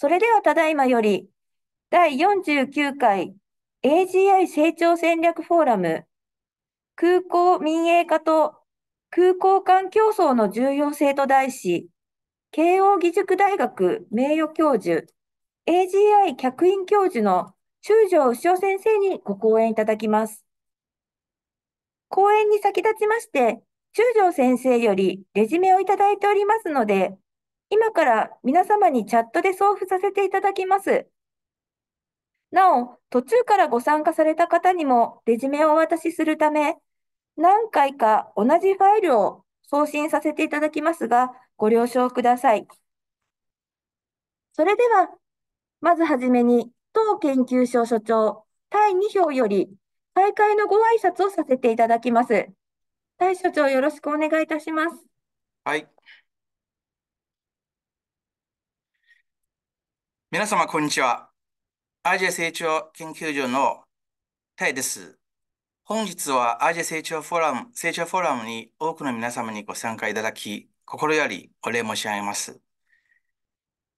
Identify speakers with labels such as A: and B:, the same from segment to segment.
A: それではただいまより、第49回
B: AGI 成長戦略フォーラム、空港民営化と空港間競争の重要性と題し、慶應義塾大学名誉教授、AGI 客員教授の中条牛尾先生にご講演いただきます。講演に先立ちまして、中条先生よりレジュメをいただいておりますので、今から皆様にチャットで送付させていただきます。なお、途中からご参加された方にもレジュメをお渡しするため、何回か同じファイルを送信させていただきますが、ご了承ください。それでは、まずはじめに、当研究所所長、第2票より、大会のご挨拶をさせていただきます。大所長、よろしくお願いいたします。
A: はい、皆様、こんにちは。アジア成長研究所のタイです。本日はアジア成長フォーラム、成長フォーラムに多くの皆様にご参加いただき、心よりお礼申し上げます。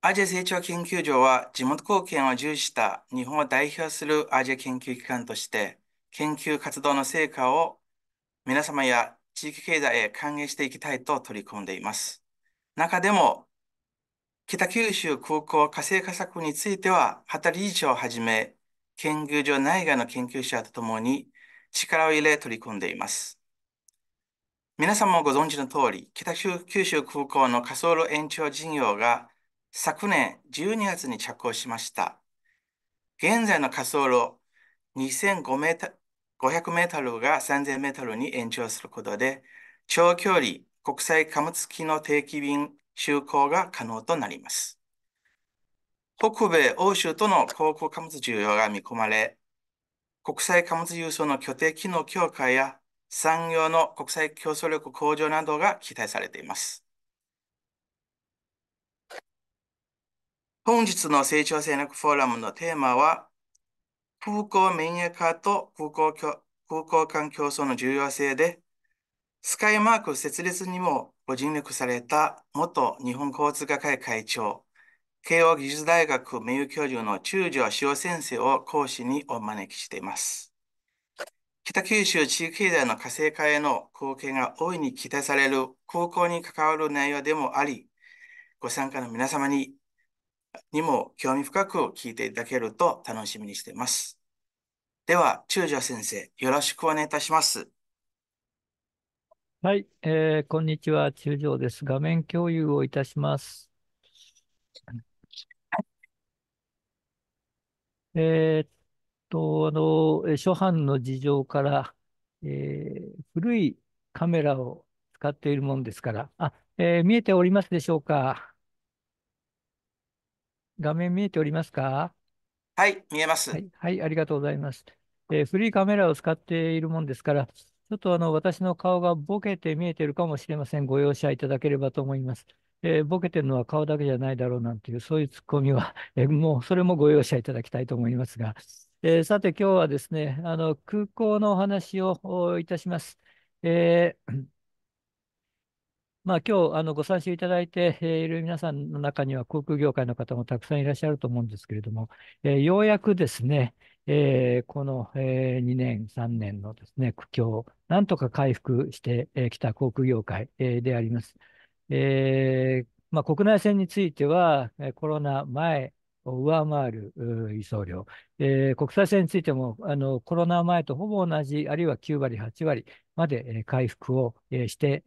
A: アジア成長研究所は地元貢献を重視した日本を代表するアジア研究機関として、研究活動の成果を皆様や地域経済へ還元していきたいと取り組んでいます。中でも、北九州空港火星化策については、畑理事長をはじめ、研究所内外の研究者とともに力を入れ取り組んでいます。皆さんもご存知の通り、北九州空港の滑走路延長事業が昨年12月に着工しました。現在の滑走路2500メートルが3000メートルに延長することで、長距離国際貨物機の定期便就航が可能となります。北米、欧州との航空貨物需要が見込まれ、国際貨物輸送の拠点機能強化や産業の国際競争力向上などが期待されています。本日の成長戦略フォーラムのテーマは、空港民営化と空港空港間競争の重要性で、スカイマーク設立にもご尽力された元日本交通学会会長、慶応技術大学名誉教授の中条潮先生を講師にお招きしています。北九州地域経済の活性化への貢献が大いに期待される高校に関わる内容でもあり、ご参加の皆様ににも興味深く聞いていただけると楽しみにしています。では、中条先生、よろしくお願いいたします。
C: はい、えー、こんにちは、中条です。画面共有をいたします。えー、っと、あの、初版の事情から、えー、古いカメラを使っているもんですから、あ、えー、見えておりますでしょうか画面見えておりますかは
A: い、見えます、はい。
C: はい、ありがとうございます。えー、古いカメラを使っているもんですから、ちょっとあの私の顔がボケて見えてるかもしれません。ご容赦いただければと思います。えー、ボケてるのは顔だけじゃないだろうなんていう、そういうツッコミは、えー、もうそれもご容赦いただきたいと思いますが、えー、さて今日はですね、あの空港のお話をいたします。えーまあ、今日あのご参集いただいている皆さんの中には航空業界の方もたくさんいらっしゃると思うんですけれども、えー、ようやくですね、えー、この、えー、2年、3年のですね、苦境、なんとか回復してきた航空業界であります。えーまあ、国内線については、コロナ前を上回る輸送量、えー、国際線についてもあのコロナ前とほぼ同じ、あるいは9割、8割まで回復をして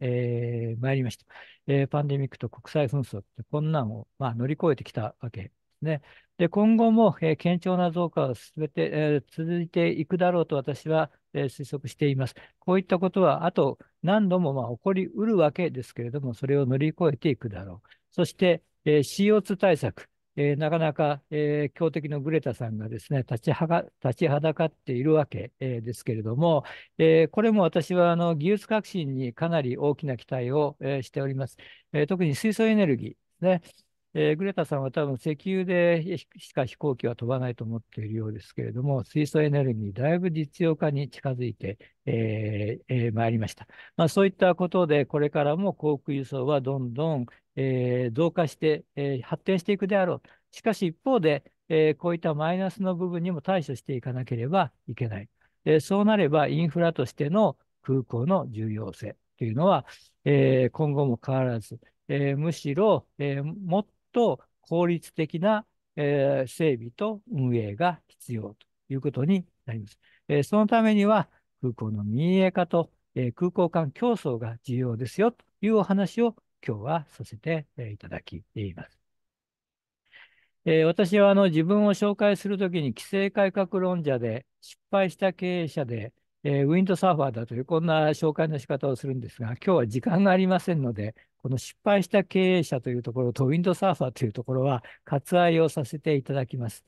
C: まい、りました、えー、パンデミックと国際紛争って、こんなんを、まあ、乗り越えてきたわけですね。で今後も、えー、堅調な増加はめて、えー、続いていくだろうと私は、えー、推測しています。こういったことは、あと何度も、まあ、起こりうるわけですけれども、それを乗り越えていくだろう。そして、えー、CO2 対策、えー、なかなか、えー、強敵のグレタさんがですね、立ちはが立ちはだかっているわけ、えー、ですけれども、えこれも私はあの技術革新にかなり大きな期待を、えしております。え特に水素エネルギーですね。えグレタさんは多分石油でしか飛行機は飛ばないと思っているようですけれども、水素エネルギー、だいぶ実用化に近づいてま、えーえー、いりました。まあ、そういったことで、これからも航空輸送はどんどんえー、増加して、えー、発展していくであろう。しかし一方で、えー、こういったマイナスの部分にも対処していかなければいけない。えそうなれば、インフラとしての空港の重要性というのは、え今後も変わらず、えむしろ、えもっと効率的な、え整備と運営が必要ということになります。えそのためには、空港の民営化と、え空港間競争が重要ですよというお話を今日はさせていただきます。えー、私はあの自分を紹介するときに規制改革論者で失敗した経営者で、えー、ウィンドサーファーだというこんな紹介の仕方をするんですが、今日は時間がありませんので、この失敗した経営者というところとウィンドサーファーというところは割愛をさせていただきます。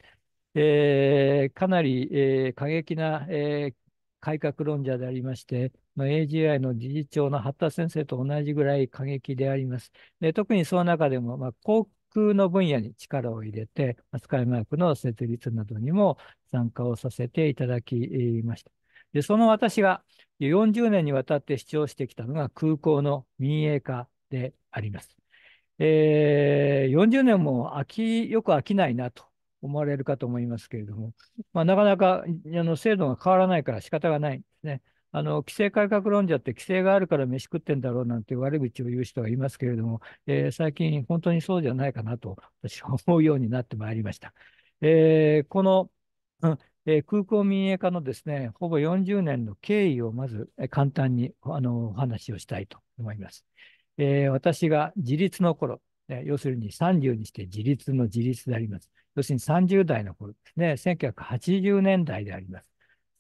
C: えー、かなり、え過激な、え改革論者でありまして、まあ、AGI の理事長の八田先生と同じぐらい過激であります。で特にその中でも、まあ、航空の分野に力を入れて、スカイマークの設立などにも参加をさせていただきました。でその私が40年にわたって主張してきたのが空港の民営化であります。えー、40年も飽きよく飽きないなと思われるかと思いますけれども、まあ、なかなかあの制度が変わらないから仕方がないんですね。あの規制改革論者って規制があるから飯食ってんだろうなんて悪口を言う人はいますけれども、えー、最近本当にそうじゃないかなと私は思うようになってまいりました。えー、この、うんえー、空港民営化のですね、ほぼ40年の経緯をまず、え簡単にあのお話をしたいと思います。え私が自立の頃、ね、要するに30にして自立の自立であります。要するに30代の頃ですね、1980年代であります。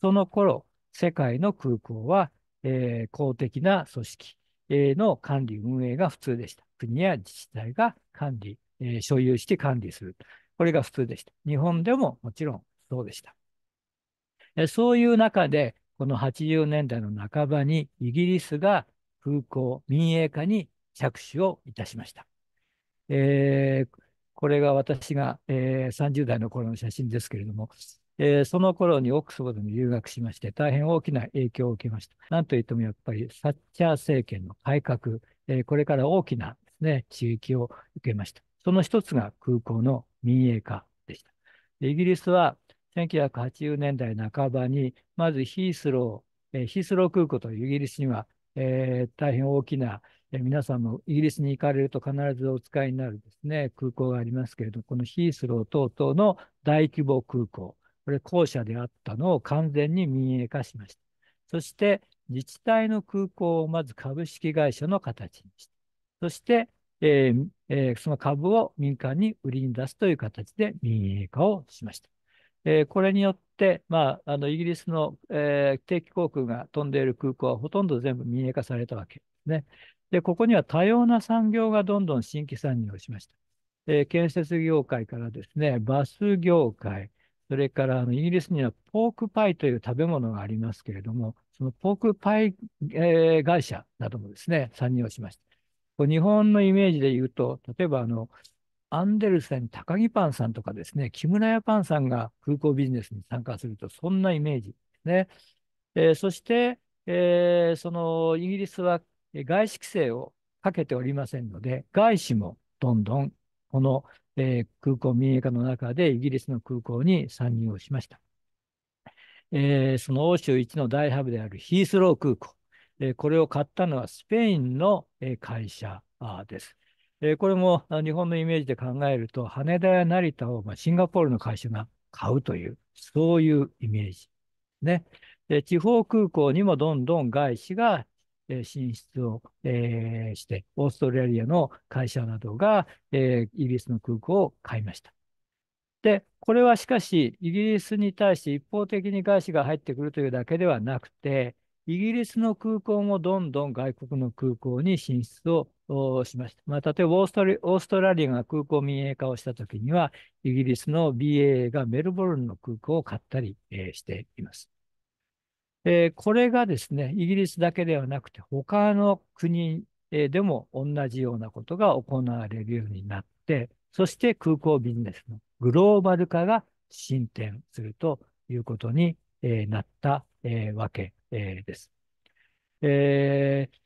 C: その頃、世界の空港は、えー、公的な組織の管理運営が普通でした。国や自治体が管理、えー、所有して管理する。これが普通でした。日本でももちろんそうでした。えそういう中で、この80年代の半ばにイギリスが空港民営化に着手をいたしました。えー、これが私が、えー、30代の頃の写真ですけれども、えー、その頃にオックスフォードに留学しまして、大変大きな影響を受けました。なんといってもやっぱりサッチャー政権の改革、えー、これから大きなですね、刺激を受けました。その一つが空港の民営化でした。イギリスは1980年代半ばに、まずヒースロー、えー、ヒースロー空港というイギリスにはえー、大変大きな、えー、皆さんもイギリスに行かれると必ずお使いになるですね、空港がありますけれど、このヒースロー等々の大規模空港、これ公社であったのを完全に民営化しました。そして自治体の空港をまず株式会社の形にして、そして、えーえー、その株を民間に売りに出すという形で民営化をしました。えー、これによって、まあ、あのイギリスの、えー、定期航空が飛んでいる空港はほとんど全部民営化されたわけですね。で、ここには多様な産業がどんどん新規参入をしました。えー、建設業界からですね、バス業界、それからあのイギリスにはポークパイという食べ物がありますけれども、そのポークパイ、えー、会社などもですね、参入をしました。日本のイメージで言うと、例えばあの、アンデルセン、高木パンさんとかですね、木村屋パンさんが空港ビジネスに参加すると、そんなイメージですね。えー、そして、えー、そのイギリスは外資規制をかけておりませんので、外資もどんどんこの、えー、空港民営化の中でイギリスの空港に参入をしました。えー、その欧州一の大ハブであるヒースロー空港、えー、これを買ったのはスペインの、え会社です。えー、これも日本のイメージで考えると、羽田や成田を、まあ、シンガポールの会社が買うという、そういうイメージ。ね。で地方空港にもどんどん外資が進出を、えー、して、オーストラリアの会社などが、えー、イギリスの空港を買いました。で、これはしかし、イギリスに対して一方的に外資が入ってくるというだけではなくて、イギリスの空港もどんどん外国の空港に進出をしました。まあ、例えばオーストリ、オーストラリアが空港民営化をしたときには、イギリスの BAA がメルボルンの空港を買ったり、えー、しています。えー、これがですね、イギリスだけではなくて、他の国、でも同じようなことが行われるようになって、そして空港ビジネスのグローバル化が進展するということに、えなった、えわけえー、です。えー、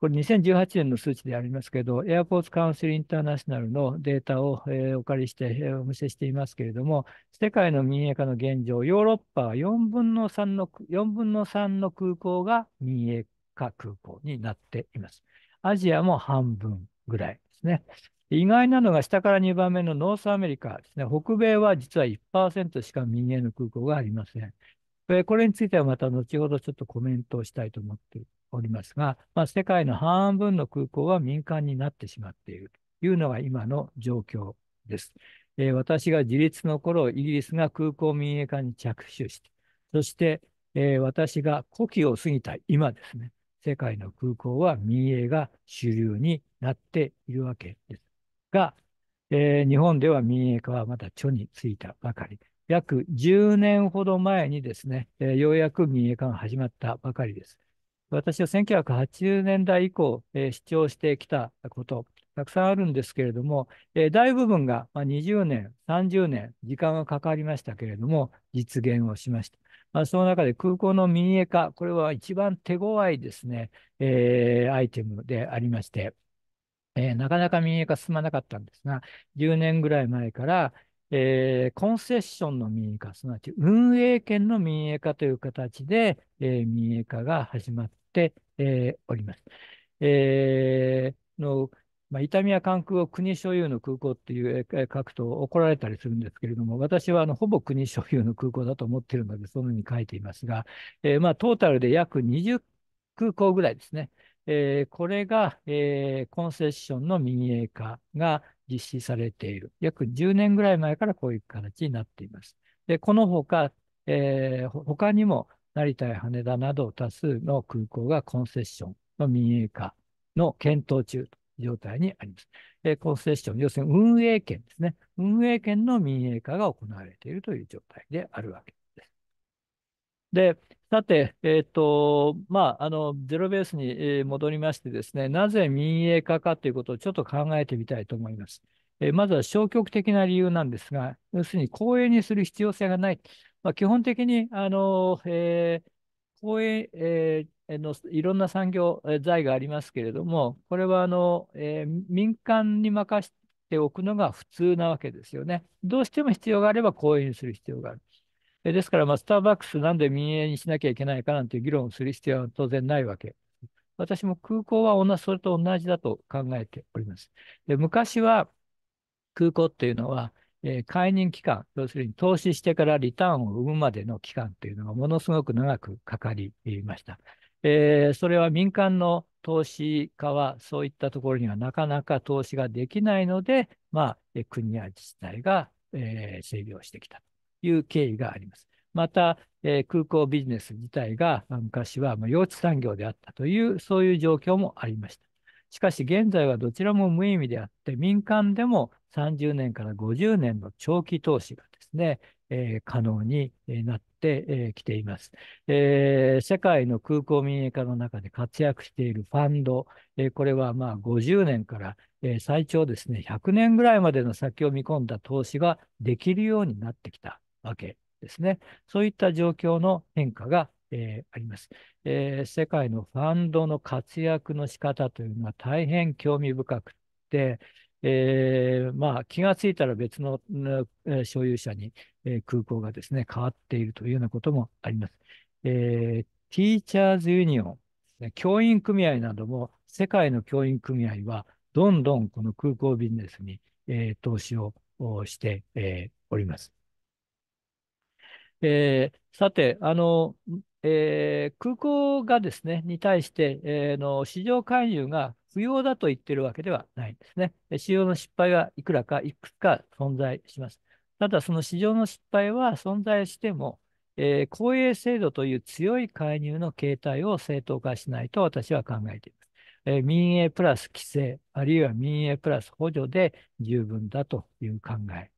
C: これ2018年の数値でありますけど、エアポーツカウンセルインターナショナルのデータを、えー、お借りして、えー、お見せしていますけれども、世界の民営化の現状、ヨーロッパは4分の3の ,4 分の ,3 の空港が民営化空港になっています。アジアも半分ぐらいですね。意外なのが下から2番目のノースアメリカですね。北米は実は1%しか民営の空港がありません。えこれについてはまた後ほどちょっとコメントをしたいと思っておりますが、まあ、世界の半分の空港は民間になってしまっているというのが今の状況です。えー、私が自立の頃、イギリスが空港民営化に着手して、そして、えー、私が古希を過ぎた今ですね、世界の空港は民営が主流になっているわけですが、えー、日本では民営化はまだ著についたばかり約10年ほど前にですね、えー、ようやく民営化が始まったばかりです。私は1980年代以降、えー、主張してきたこと、たくさんあるんですけれども、えー、大部分が、まあ、20年、30年、時間がかかりましたけれども、実現をしました。まあ、その中で空港の民営化、これは一番手強いですね、えー、アイテムでありまして、えー、なかなか民営化進まなかったんですが、10年ぐらい前から、えー、コンセッションの民営化、すなわち運営権の民営化という形で、えー、民営化が始まって、えー、おります。えー、のまあ、伊丹や関空を国所有の空港っていう書くと怒られたりするんですけれども、私はあのほぼ国所有の空港だと思っているので、そのように書いていますが、えー、まあ、トータルで約20空港ぐらいですね。えー、これが、えー、コンセッションの民営化が、実施されている。約10年ぐらい前からこういう形になっています。で、このほか、えー、他にも成田や羽田など多数の空港がコンセッションの民営化の検討中という状態にあります。えー、コンセッション、要するに運営権ですね。運営権の民営化が行われているという状態であるわけです。で、さて、えっ、ー、と、まあ、あの、ゼロベースに戻りましてですね、なぜ民営化かということをちょっと考えてみたいと思います。えー、まずは消極的な理由なんですが、要するに公営にする必要性がない。まあ、基本的に、あの、えー、公営、えー、のいろんな産業、えー、財がありますけれども、これはあの、えー、民間に任せておくのが普通なわけですよね。どうしても必要があれば公営にする必要がある。ですから、まあ、スターバックスなんで民営にしなきゃいけないかなんていう議論をする必要は当然ないわけ。私も空港は同じ、それと同じだと考えております。で昔は空港っていうのは、えー、解任期間、要するに投資してからリターンを生むまでの期間というのがものすごく長くかかりました。えー、それは民間の投資家はそういったところにはなかなか投資ができないので、まあ、国や自治体が、えー、整備をしてきたいう経緯があります。また、えー、空港ビジネス自体が昔はまあ用地産業であったという、そういう状況もありました。しかし現在はどちらも無意味であって、民間でも30年から50年の長期投資がですね、えー、可能になってきています、えー、世界の空港民営化の中で活躍しているファンド、えー、これはまあ50年から、え最長ですね、100年ぐらいまでの先を見込んだ投資ができるようになってきたわけですね。そういった状況の変化が、えー、あります、えー、世界のファンドの活躍の仕方というのは大変興味深くて、えー、まあ、気がついたら別の、え所有者に、え空港がですね、変わっているというようなこともあります。えティーチャーズユニオン、ね、教員組合なども、世界の教員組合は、どんどんこの空港ビジネスに、え投資をして、えおります。えー、さて、あの、えー、空港がですね、に対して、えー、の市場介入が不要だと言ってるわけではないんですね。市場の失敗はいくらか、いくつか存在します。ただ、その市場の失敗は存在しても、えー、公営制度という強い介入の形態を正当化しないと私は考えています。えー、民営プラス規制、あるいは民営プラス補助で十分だという考え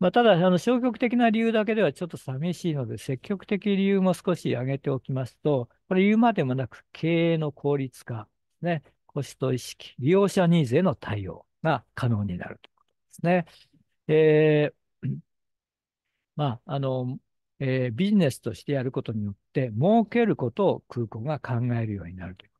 C: まあ、ただ、あの消極的な理由だけではちょっと寂しいので、積極的理由も少し挙げておきますと、これ言うまでもなく、経営の効率化、ね、コスト意識、利用者ニーズへの対応が可能になるということですね。えー、まあ、あの、えー、ビジネスとしてやることによって、儲けることを空港が考えるようになるというこ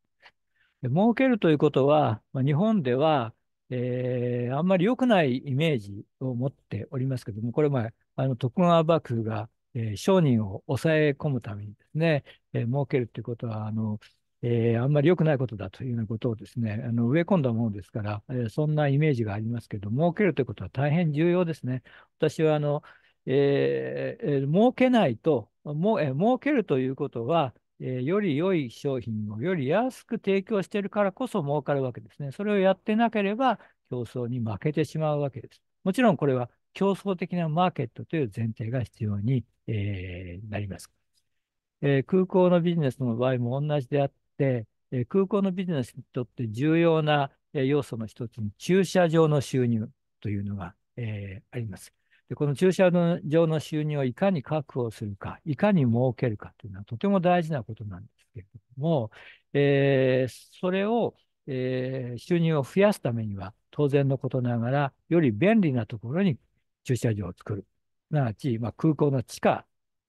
C: とです。儲けるということは、まあ、日本では、えー、あんまり良くないイメージを持っておりますけども、これ前、あの徳川幕府が、えー、商人を抑え込むためにですね、えー、儲けるということは、あの、えー、あんまり良くないことだというようなことをですね、あの植え込んだものですから、えー、そんなイメージがありますけど、儲けるということは大変重要ですね。私はあの、えー、儲けないと、もう、えー、儲けるということは、えー、より良い商品をより安く提供しているからこそ儲かるわけですね。それをやってなければ競争に負けてしまうわけです。もちろんこれは競争的なマーケットという前提が必要に、えー、なります、えー、空港のビジネスの場合も同じであって、え空港のビジネスにとって重要な要素の一つに駐車場の収入というのが、えあります。で、この駐車場の収入をいかに確保するか、いかに設けるかというのはとても大事なことなんですけれども、えー、それを、えー、収入を増やすためには、当然のことながら、より便利なところに駐車場を作る。すなわち、まあ、空港の地下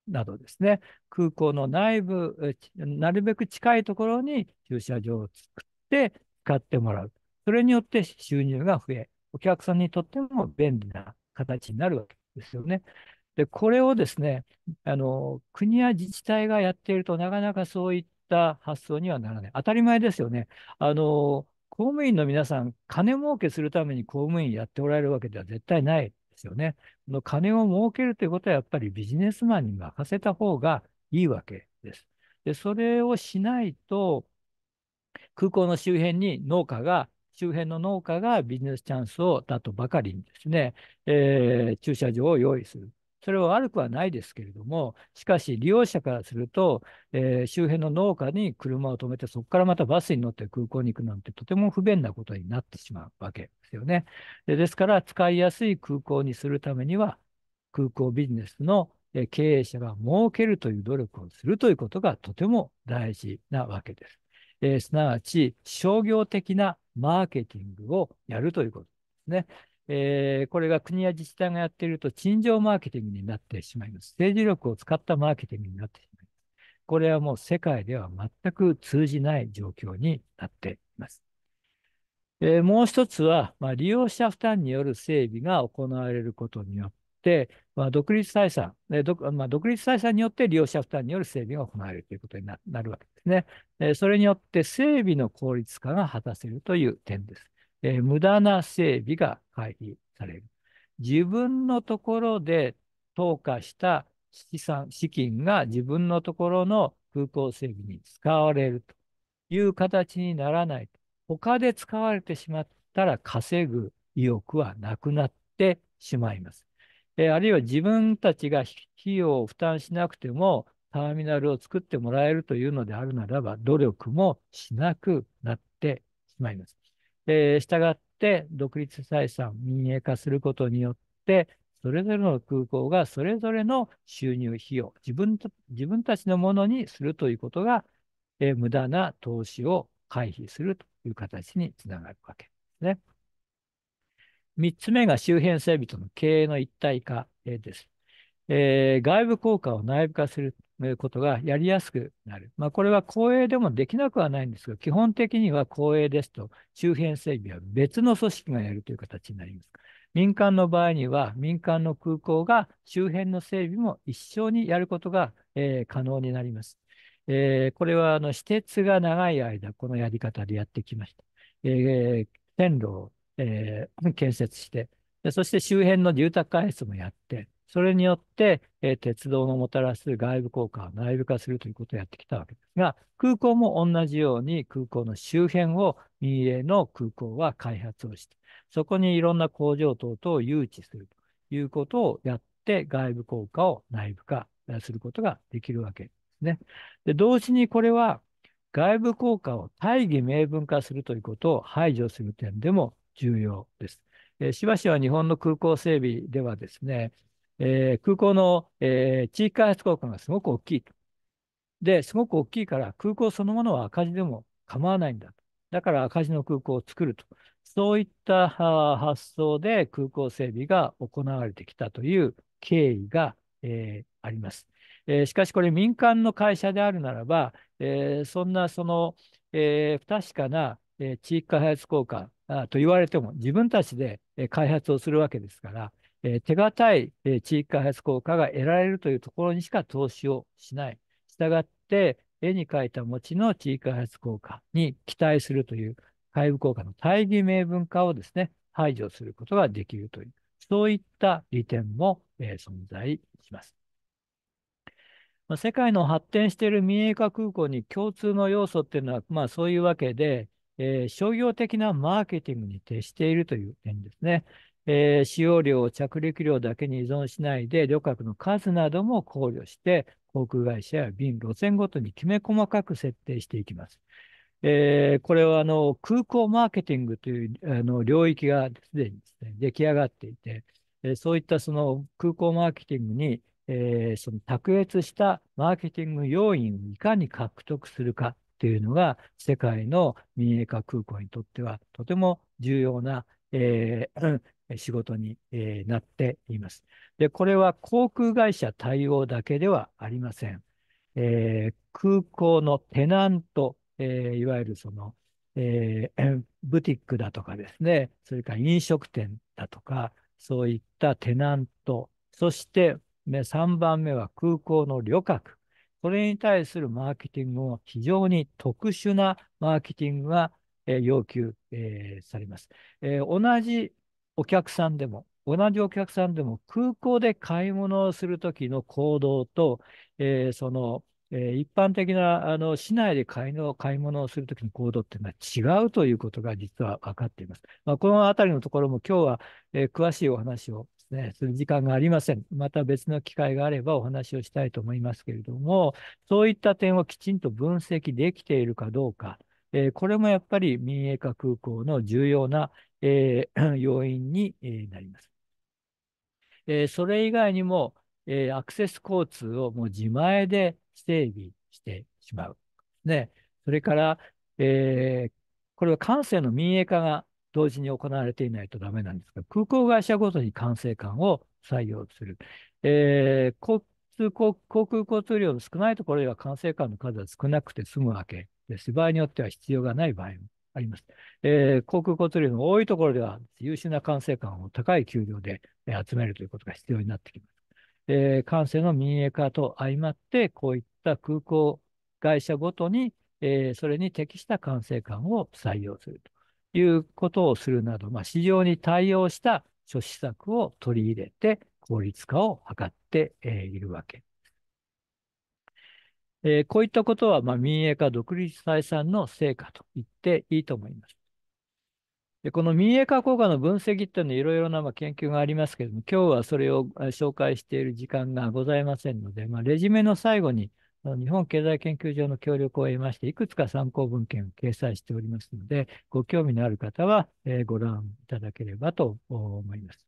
C: などですね、空港の内部、なるべく近いところに駐車場を作って使ってもらう。それによって収入が増え、お客さんにとっても便利な形になるわけですよね。で、これをですね、あの、国や自治体がやっていると、なかなかそういった発想にはならない。当たり前ですよね。あの、公務員の皆さん、金儲けするために公務員やっておられるわけでは絶対ないですよね。の金を儲けるということは、やっぱりビジネスマンに任せた方がいいわけです。で、それをしないと、空港の周辺に農家が周辺の農家がビジネスチャンスをだとばかりにですね、えー、駐車場を用意する。それは悪くはないですけれども、しかし利用者からすると、えー、周辺の農家に車を止めて、そこからまたバスに乗って空港に行くなんてとても不便なことになってしまうわけですよね。でですから、使いやすい空港にするためには、空港ビジネスの経営者が儲けるという努力をするということがとても大事なわけです。えー、すなわち商業的なマーケティングをやるということですね。えー、これが国や自治体がやっていると、陳情マーケティングになってしまいます。政治力を使ったマーケティングになってしまいます。これはもう世界では全く通じない状況になっています。えー、もう一つは、まあ、利用者負担による整備が行われることによっ、まあ、独立採算、えーまあ、独立採算によって利用者負担による整備が行われるということになるわけですね、えー、それによって整備の効率化が果たせるという点です。えー、無駄な整備が回避される。自分のところで投下した資産、資金が自分のところの空港整備に使われるという形にならないと。他で使われてしまったら稼ぐ意欲はなくなってしまいます。えー、あるいは自分たちが費用を負担しなくても、ターミナルを作ってもらえるというのであるならば、努力もしなくなってしまいます。えー、従って、独立採算、民営化することによって、それぞれの空港がそれぞれの収入費用、自分自分たちのものにするということが、えー、無駄な投資を回避するという形につながるわけですね。3つ目が周辺整備との経営の一体化です。えー、外部効果を内部化することがやりやすくなる。まあ、これは公営でもできなくはないんですが、基本的には公営ですと、周辺整備は別の組織がやるという形になります。民間の場合には、民間の空港が周辺の整備も一緒にやることが、えー、可能になります。えー、これはあの私鉄が長い間、このやり方でやってきました。えー、線路をえー、建設して、でそして周辺の住宅開発もやって、それによって、えー、鉄道のもたらす外部効果を内部化するということをやってきたわけですが、空港も同じように空港の周辺を民営の空港は開発をして、そこにいろんな工場等々を誘致するということをやって、外部効果を内部化することができるわけですね。で同時にこれは外部効果を大義名分化するということを排除する点でも重要です。えしばしば日本の空港整備ではですね、えー、空港の、えー、地域開発効果がすごく大きいと。で、すごく大きいから空港そのものは赤字でも構わないんだと。だから赤字の空港を作ると。そういった発想で空港整備が行われてきたという経緯が、えー、あります。えしかしこれ民間の会社であるならば、えそんなその、え不確かな、え地域開発効果と言われても、自分たちで開発をするわけですから、手堅い地域開発効果が得られるというところにしか投資をしない。したがって、絵に描いた餅の地域開発効果に期待するという、外部効果の大義名分化をですね、排除することができるという、そういった利点も、え存在します。ま世界の発展している民営化空港に共通の要素っていうのは、まあそういうわけで、えー、商業的なマーケティングに徹しているという点ですね。えー、使用量を着陸量だけに依存しないで、旅客の数なども考慮して、航空会社や便、路線ごとにきめ細かく設定していきます。えー、これはあの空港マーケティングというあの領域がすでにです、ね、出来上がっていて、えー、そういったその空港マーケティングに、えー、その卓越したマーケティング要因をいかに獲得するかっていうのが、世界の民営化空港にとっては、とても重要な、えー、仕事に、えー、なっています。で、これは航空会社対応だけではありません。えー、空港のテナント、えー、いわゆるその、えー、ブティックだとかですね、それから飲食店だとか、そういったテナント、そして、ね、3番目は空港の旅客、それに対するマーケティングも非常に特殊なマーケティングが、え要求、えされます、え同じお客さんでも、同じお客さんでも空港で買い物をするときの行動と、えその、え一般的なあの市内で買いの買い物をするときの行動っていうのは違うということが実は分かっています。まあ、このあたりのところも今日は、え詳しいお話をですね、する時間がありません。また別の機会があればお話をしたいと思いますけれども、そういった点をきちんと分析できているかどうか、えー、これもやっぱり民営化空港の重要な、えー、要因になります。えー、それ以外にも、えー、アクセス交通をもう自前で整備してしまう。ね、それから、えー、これは感性の民営化が同時に行われていないとダメなんですが、空港会社ごとに管制官を採用する。えー、航空交通量の少ないところでは管制官の数は少なくて済むわけです。場合によっては必要がない場合もあります。えー、航空交通量の多いところでは優秀な管制官を高い給料で集めるということが必要になってきます。えー、管制の民営化と相まって、こういった空港会社ごとに、えー、それに適した管制官を採用すると。いうことをするなど、まあ、市場に対応した諸施策を取り入れて効率化を図っているわけ。えー、こういったことは、まあ、民営化独立採算の成果と言っていいと思います。でこの民営化効果の分析っていうのはいろいろなまあ研究がありますけれども、今日はそれを紹介している時間がございませんので、まあ、レジュメの最後に日本経済研究所の協力を得まして、いくつか参考文献を掲載しておりますので、ご興味のある方は、えー、ご覧いただければと思います。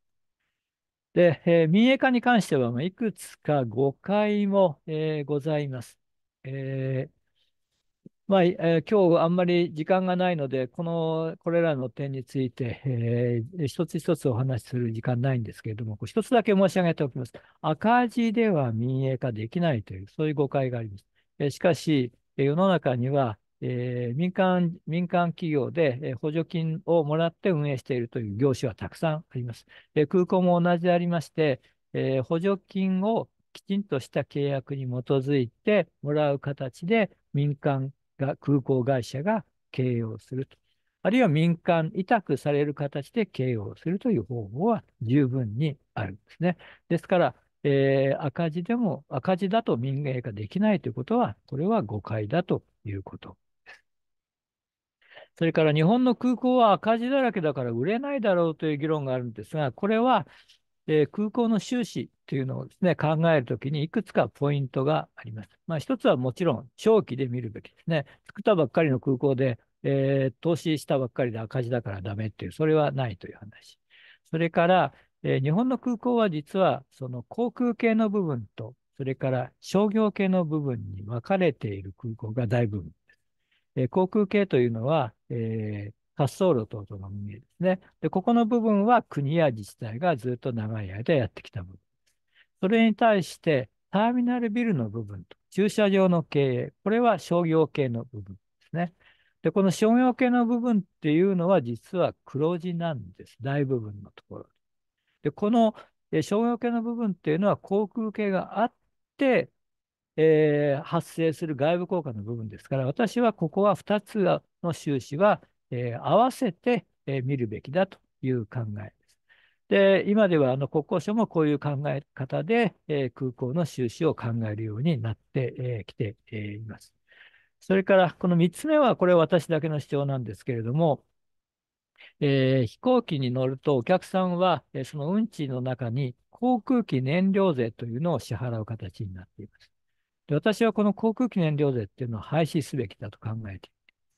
C: で、えー、民営化に関しては、まあ、いくつか誤解も、えー、ございます。えーまあ、えー、今日あんまり時間がないので、この、これらの点について、えー、一つ一つお話しする時間ないんですけれども、一つだけ申し上げておきます。赤字では民営化できないという、そういう誤解があります。えー、しかし、世の中には、えー、民間民間企業で、補助金をもらって運営しているという業種はたくさんあります。えー、空港も同じでありまして、え補助金をきちんとした契約に基づいてもらう形で民間が空港会社が経営をすると。あるいは民間委託される形で経営をするという方法は十分にあるんですね。ですから、えー、赤字でも、赤字だと民営化できないということは、これは誤解だということです。それから日本の空港は赤字だらけだから売れないだろうという議論があるんですが、これはえー、空港の収支というのをですね、考えるときにいくつかポイントがあります。まあ、一つはもちろん長期で見るべきですね。作ったばっかりの空港で、えー、投資したばっかりで赤字だからダメっていう、それはないという話。それから、えー、日本の空港は実はその航空系の部分と、それから商業系の部分に分かれている空港が大部分です。えー、航空系というのは、えー、滑走路等々が運営ですね。で、ここの部分は国や自治体がずっと長い間やってきた部分。それに対して、ターミナルビルの部分と駐車場の経営、これは商業系の部分ですね。で、この商業系の部分っていうのは実は黒字なんです。大部分のところ。で、この商業系の部分っていうのは航空系があって、えー、発生する外部効果の部分ですから、私はここは2つの収支はえー、合わせて、えー、見るべきだという考えです。で、今ではあの国交省もこういう考え方で、えー、空港の収支を考えるようになってき、えー、来て、えー、います。それから、この3つ目は、これは私だけの主張なんですけれども、えー、飛行機に乗るとお客さんは、えー、その運賃の中に航空機燃料税というのを支払う形になっています。で私はこの航空機燃料税っていうのを廃止すべきだと考えてい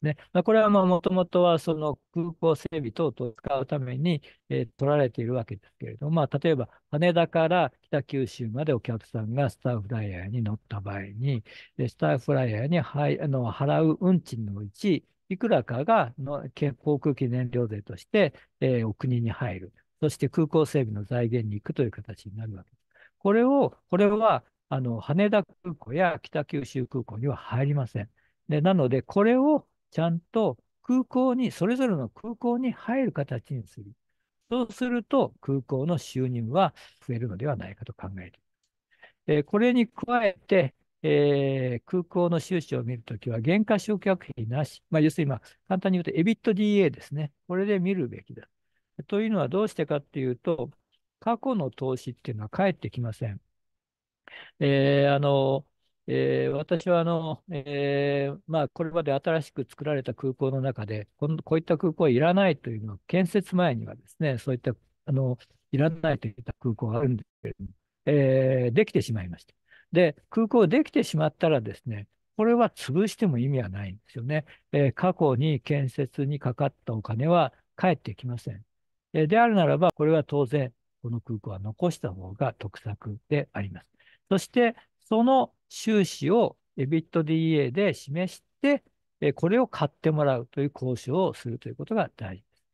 C: ね。まあ、これはもともとはその空港整備等々を使うために、えー、取られているわけですけれども、まあ、例えば羽田から北九州までお客さんがスターフライヤーに乗った場合に、スターフライヤーにはいあの払う運賃のうち、いくらかがの航空機燃料税として、えー、お国に入る。そして空港整備の財源に行くという形になるわけです。これを、これは、あの、羽田空港や北九州空港には入りません。でなので、これをちゃんと空港に、それぞれの空港に入る形にする。そうすると、空港の収入は増えるのではないかと考えていえこれに加えて、えー、空港の収支を見るときは、減価償却費なし、まあ、要するに、まあ、簡単に言うと、エビット DA ですね。これで見るべきだ。というのはどうしてかっていうと、過去の投資っていうのは返ってきません。えー、あのえー、私はあの、えーまあ、これまで新しく作られた空港の中で、ここういった空港はいらないというのは、建設前にはですね、そういったあのいらないといった空港があるんですけれども、えー、できてしまいました。で、空港できてしまったらですね、これは潰しても意味はないんですよね。えー、過去に建設にかかったお金は返ってきません。えー、であるならば、これは当然、この空港は残した方が得策であります。そして、その収支を EBITDA で示して、えこれを買ってもらうという交渉をするということが大事です。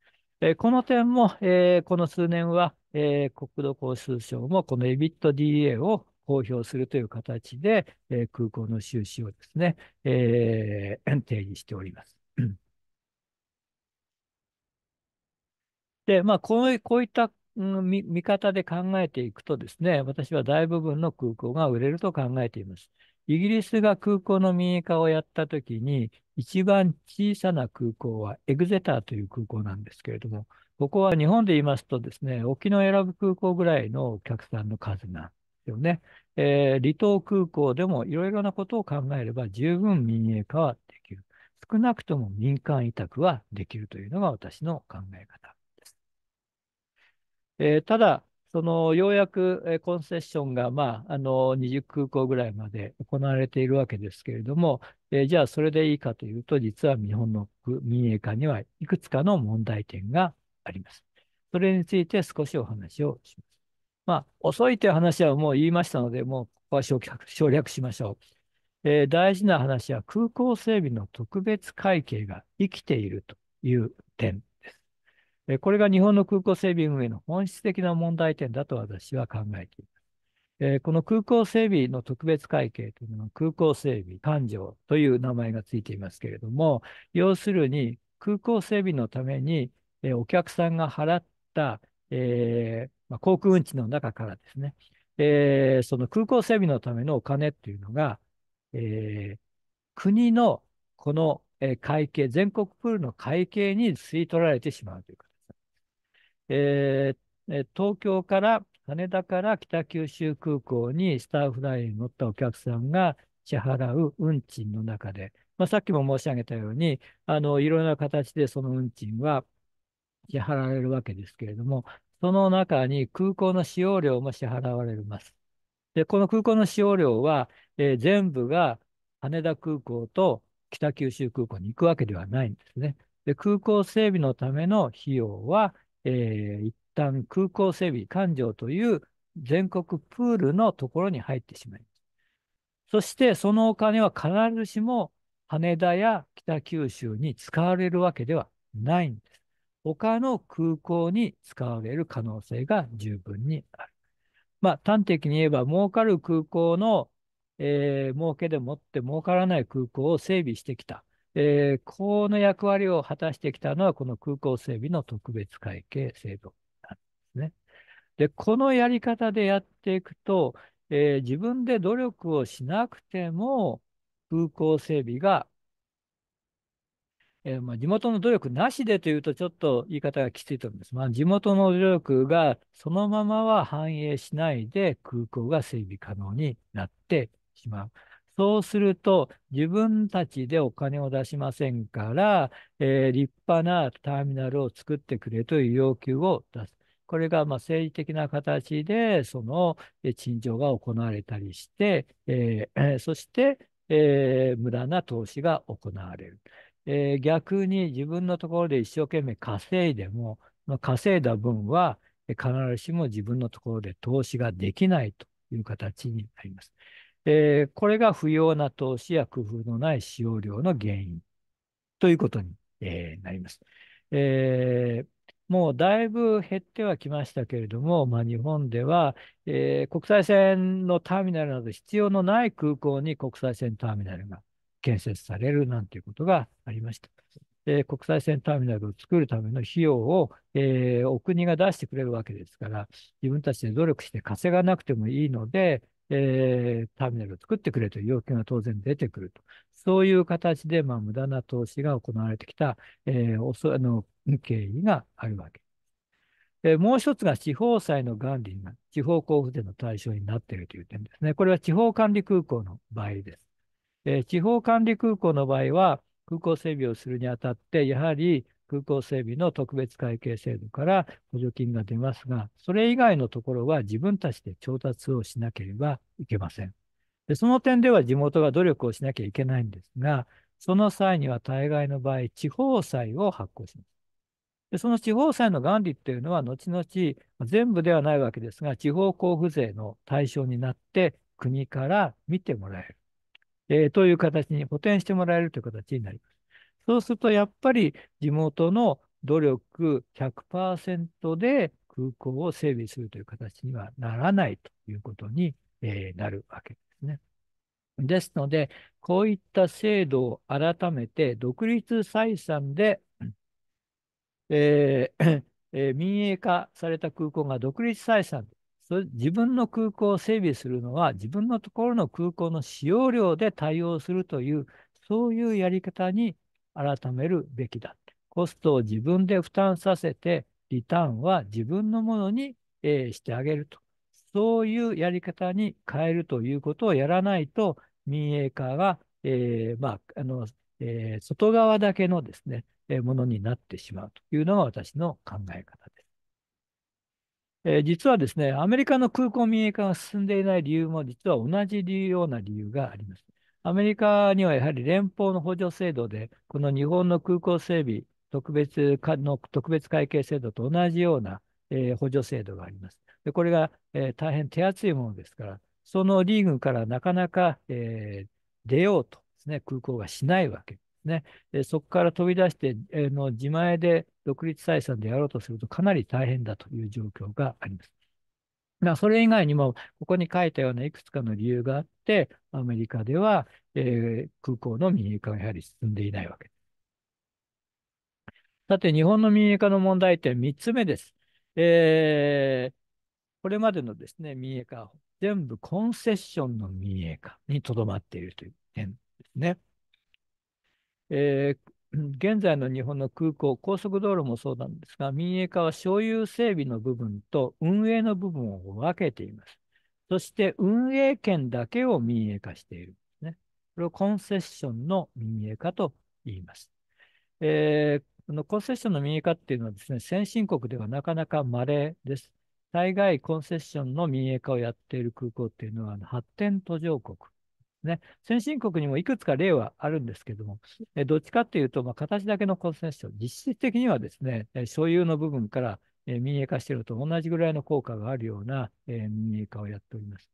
C: えこの点も、えこの数年は、え国土交通省もこの EBITDA を公表するという形で、え空港の収支をですね、えー、定義しております。で、まあこういった見方で考えていくとですね、私は大部分の空港が売れると考えています。イギリスが空港の民営化をやったときに、一番小さな空港はエグゼターという空港なんですけれども、ここは日本で言いますとですね、沖縄選ぶ空港ぐらいのお客さんの数なんですよね。えー、離島空港でもいろいろなことを考えれば十分民営化はできる。少なくとも民間委託はできるというのが私の考え方。えー、ただ、そのようやく、えー、コンセッションが、まあ、あの20空港ぐらいまで行われているわけですけれども、えー、じゃあそれでいいかというと、実は日本の民営化にはいくつかの問題点があります。それについて少しお話をします。まあ、遅いという話はもう言いましたので、もうここは省略しましょう、えー、大事な話は空港整備の特別会計が生きているという点これが日本の空港整備運営の本質的な問題点だと私は考えています。この空港整備の特別会計というのは空港整備勘定という名前がついていますけれども、要するに空港整備のためにお客さんが払った、えー、まあ、航空運賃の中からですね、えー、その空港整備のためのお金というのが、えー、国のこの会計、全国プールの会計に吸い取られてしまうということ。えー、東京から、羽田から北九州空港にスターフライに乗ったお客さんが支払う運賃の中で、まあ、さっきも申し上げたように、あのいろいろな形でその運賃は支払われるわけですけれども、その中に空港の使用料も支払われます。で、この空港の使用料は、えー、全部が羽田空港と北九州空港に行くわけではないんですね。で、空港整備のための費用はえー、一旦空港整備環状という全国プールのところに入ってしまいます。そしてそのお金は必ずしも羽田や北九州に使われるわけではないんです。他の空港に使われる可能性が十分にある。まあ、端的に言えば、儲かる空港の、えー、儲けでもって儲からない空港を整備してきた。えー、この役割を果たしてきたのは、この空港整備の特別会計制度なんですね。で、このやり方でやっていくと、えー、自分で努力をしなくても、空港整備が、えー、まあ、地元の努力なしでというと、ちょっと言い方がきついと思います。まあ、地元の努力がそのままは反映しないで、空港が整備可能になってしまう。そうすると、自分たちでお金を出しませんから、えー、立派なターミナルを作ってくれという要求を出す。これがまあ政治的な形で、その陳情が行われたりして、えー、そして、えー、無駄な投資が行われる。えー、逆に自分のところで一生懸命稼いでも、まあ、稼いだ分は必ずしも自分のところで投資ができないという形になります。えー、これが不要な投資や工夫のない使用量の原因ということに、えー、なります。えー、もうだいぶ減ってはきましたけれども、まあ、日本では、え国際線のターミナルなど必要のない空港に国際線ターミナルが建設されるなんていうことがありました。え国際線ターミナルを作るための費用を、えー、お国が出してくれるわけですから、自分たちで努力して稼がなくてもいいので、えー、ターミナルを作ってくれという要求が当然出てくると。そういう形で、まあ、無駄な投資が行われてきた、えー、おそあの経緯があるわけ。えー、もう一つが地方債の元利が地方交付税の対象になっているという点ですね。これは地方管理空港の場合です。えー、地方管理空港の場合は、空港整備をするにあたって、やはり空港整備の特別会計制度から補助金が出ますが、それ以外のところは自分たちで調達をしなければいけません。でその点では地元が努力をしなきゃいけないんですが、その際には大概の場合、地方債を発行します。でその地方債の元利っていうのは、後々、全部ではないわけですが、地方交付税の対象になって、国から見てもらえる、えー、という形に補填してもらえるという形になります。そうするとやっぱり地元の努力100%で空港を整備するという形にはならないということに、えなるわけですね。ですので、こういった制度を改めて独立採算で、えーえー、民営化された空港が独立採算でそれ自分の空港を整備するのは自分のところの空港の使用量で対応するというそういうやり方に改めるべきだ。コストを自分で負担させて、リターンは自分のものに、えー、してあげると。そういうやり方に変えるということをやらないと、民営化が、えー、まあ、あの、えー、外側だけのですね、えものになってしまうというのが私の考え方です。え実はですね、アメリカの空港民営化が進んでいない理由も、実は同じような理由があります。アメリカにはやはり連邦の補助制度で、この日本の空港整備特別の特別会計制度と同じような、えー、補助制度があります。でこれが、えー、大変手厚いものですから、そのリーグからなかなか、えー、出ようとです、ね、空港がしないわけですね。でそこから飛び出して、えー、の自前で独立採算でやろうとするとかなり大変だという状況があります。だそれ以外にも、ここに書いたようないくつかの理由があって、アメリカでは、えー、空港の民営化がやはり進んでいないわけです。さて、日本の民営化の問題点3つ目です。えー、これまでのですね、民営化、全部コンセッションの民営化にとどまっているという点ですね。えー、現在の日本の空港、高速道路もそうなんですが、民営化は所有整備の部分と運営の部分を分けています。そして運営権だけを民営化しているね。これをコンセッションの民営化と言います。えー、このコンセッションの民営化っていうのはですね、先進国ではなかなか稀です。大概コンセッションの民営化をやっている空港っていうのは発展途上国ね。先進国にもいくつか例はあるんですけども、えどっちかっていうと、まあ、形だけのション。実質的にはですね、所有の部分から民営化していると同じぐらいの効果があるような、え民営化をやっております。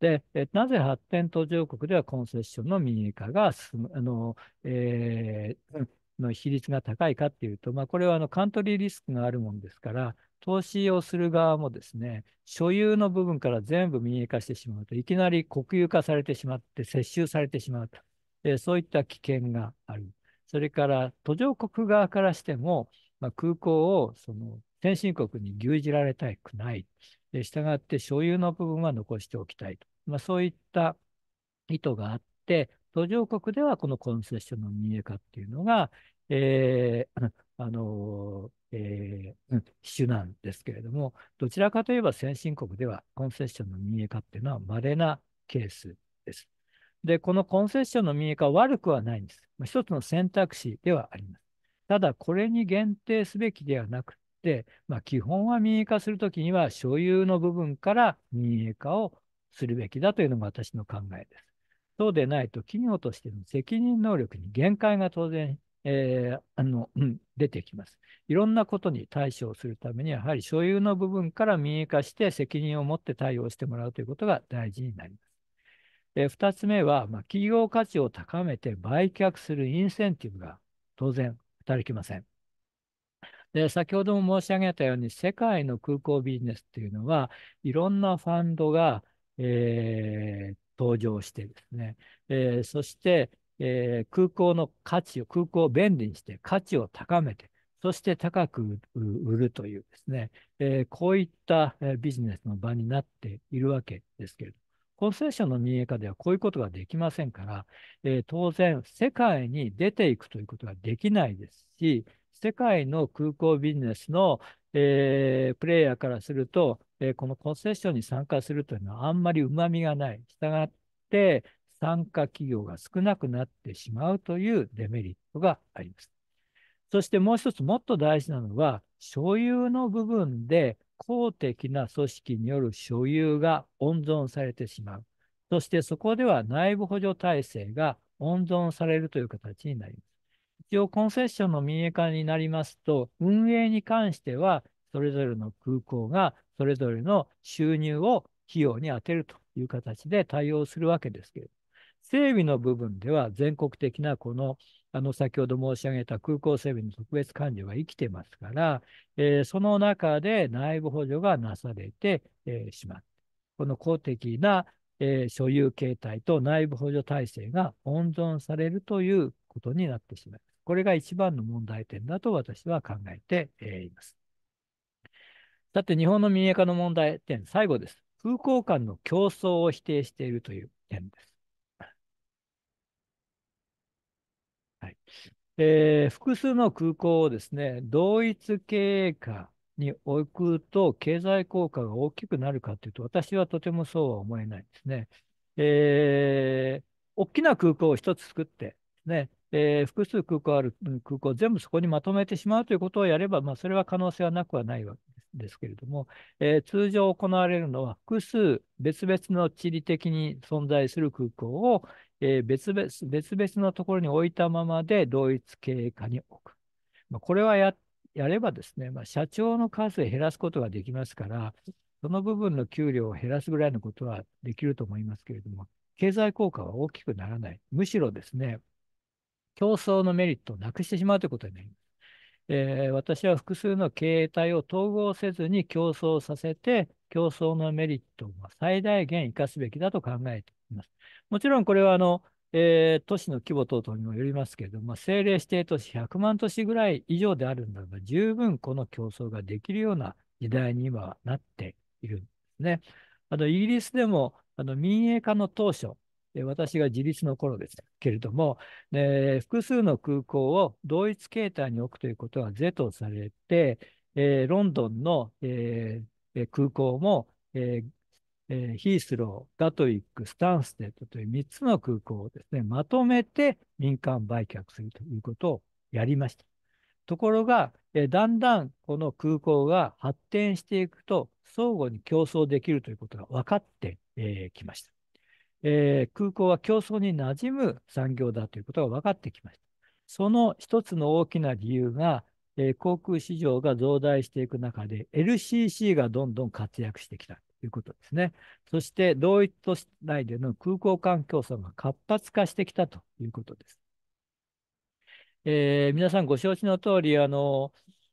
C: で、なぜ発展途上国ではコンセッションの民営化が進む、あの、えー、の比率が高いかっていうと、まあ、これはあのカントリーリスクがあるもんですから、投資をする側もですね、所有の部分から全部民営化してしまうと、いきなり国有化されてしまって、接収されてしまうと、えー、そういった危険がある。それから途上国側からしても、まあ、空港をその先進国に牛耳られたくない。したがって所有の部分は残しておきたいと。まあ、そういった意図があって、途上国ではこのコンセッションの民営化っていうのが、えー、あのー、えー、種なんですけれども、どちらかといえば先進国ではコンセッションの民営化っていうのは稀なケースです。で、このコンセッションの民営化は悪くはないんです。一つの選択肢ではあります。ただ、これに限定すべきではなくて、まあ、基本は民営化するときには所有の部分から民営化をするべきだというのが私の考えです。そうでないと企業としての責任能力に限界が当然えー、あの、うん、出てきます。いろんなことに対処するためには、やはり所有の部分から民営化して責任を持って対応してもらうということが大事になります。えー、2つ目は、まあ、企業価値を高めて売却するインセンティブが当然働きません。で先ほども申し上げたように、世界の空港ビジネスっていうのは、いろんなファンドが、えー、登場してですね、えー、そして、えー、空港の価値を、空港を便利にして価値を高めて、そして高く売るというですね、えー、こういったビジネスの場になっているわけですけれども、コンセッションの民営化ではこういうことができませんから、えー、当然、世界に出ていくということができないですし、世界の空港ビジネスの、えー、プレイヤーからすると、えー、このコンセッションに参加するというのはあんまりうまみがない。したがって、参加企業が少なくなってしまうというデメリットがあります。そしてもう一つもっと大事なのは、所有の部分で公的な組織による所有が温存されてしまう。そしてそこでは内部補助体制が温存されるという形になります。一応コンセッションの民営化になりますと、運営に関してはそれぞれの空港がそれぞれの収入を費用に充てるという形で対応するわけですけれど整備の部分では全国的なこの、あの先ほど申し上げた空港整備の特別管理は生きてますから、えー、その中で内部補助がなされて、えー、しまう。この公的な、えー、所有形態と内部補助体制が温存されるということになってしまいます。これが一番の問題点だと私は考えて、えいます。さて、日本の民営化の問題点、最後です。空港間の競争を否定しているという点です。えー、複数の空港をですね、同一経営下に置くと経済効果が大きくなるかというと、私はとてもそうは思えないですね。えー、大きな空港を1つ作って、ね、えー、複数空港ある空港全部そこにまとめてしまうということをやれば、まあ、それは可能性はなくはないわけですけれども、えー、通常行われるのは複数別々の地理的に存在する空港を、えー、別々別々のところに置いたままで同一経営化に置く。まあ、これはややればですね、まあ、社長の数を減らすことができますから、その部分の給料を減らすぐらいのことはできると思いますけれども、経済効果は大きくならない。むしろですね、競争のメリットをなくしてしまうということになります。えー、私は複数の経営体を統合せずに競争させて、競争のメリットを最大限生かすべきだと考えています。もちろんこれはあの、えー、都市の規模等々にもよりますけれども、政令指定都市100万都市ぐらい以上であるならば、十分この競争ができるような時代に今はなっているんですね。あのイギリスでもあの民営化の当初、私が自立の頃ですけれども、複数の空港を同一形態に置くということは是とされて、えー、ロンドンの、えー、空港も、えー、えー、ヒースロー、ガトウィック、スタンステッドという3つの空港をですね、まとめて民間売却するということをやりました。ところが、えー、だんだんこの空港が発展していくと、相互に競争できるということが分かってき、えー、ました、えー、空港は競争に馴染む産業だということが分かってきました。その一つの大きな理由が、えー、航空市場が増大していく中で LCC がどんどん活躍してきた。いうことですね。そして、同一都市内での空港間競争が活発化してきたということです。えー、皆さんご承知の通り、あの、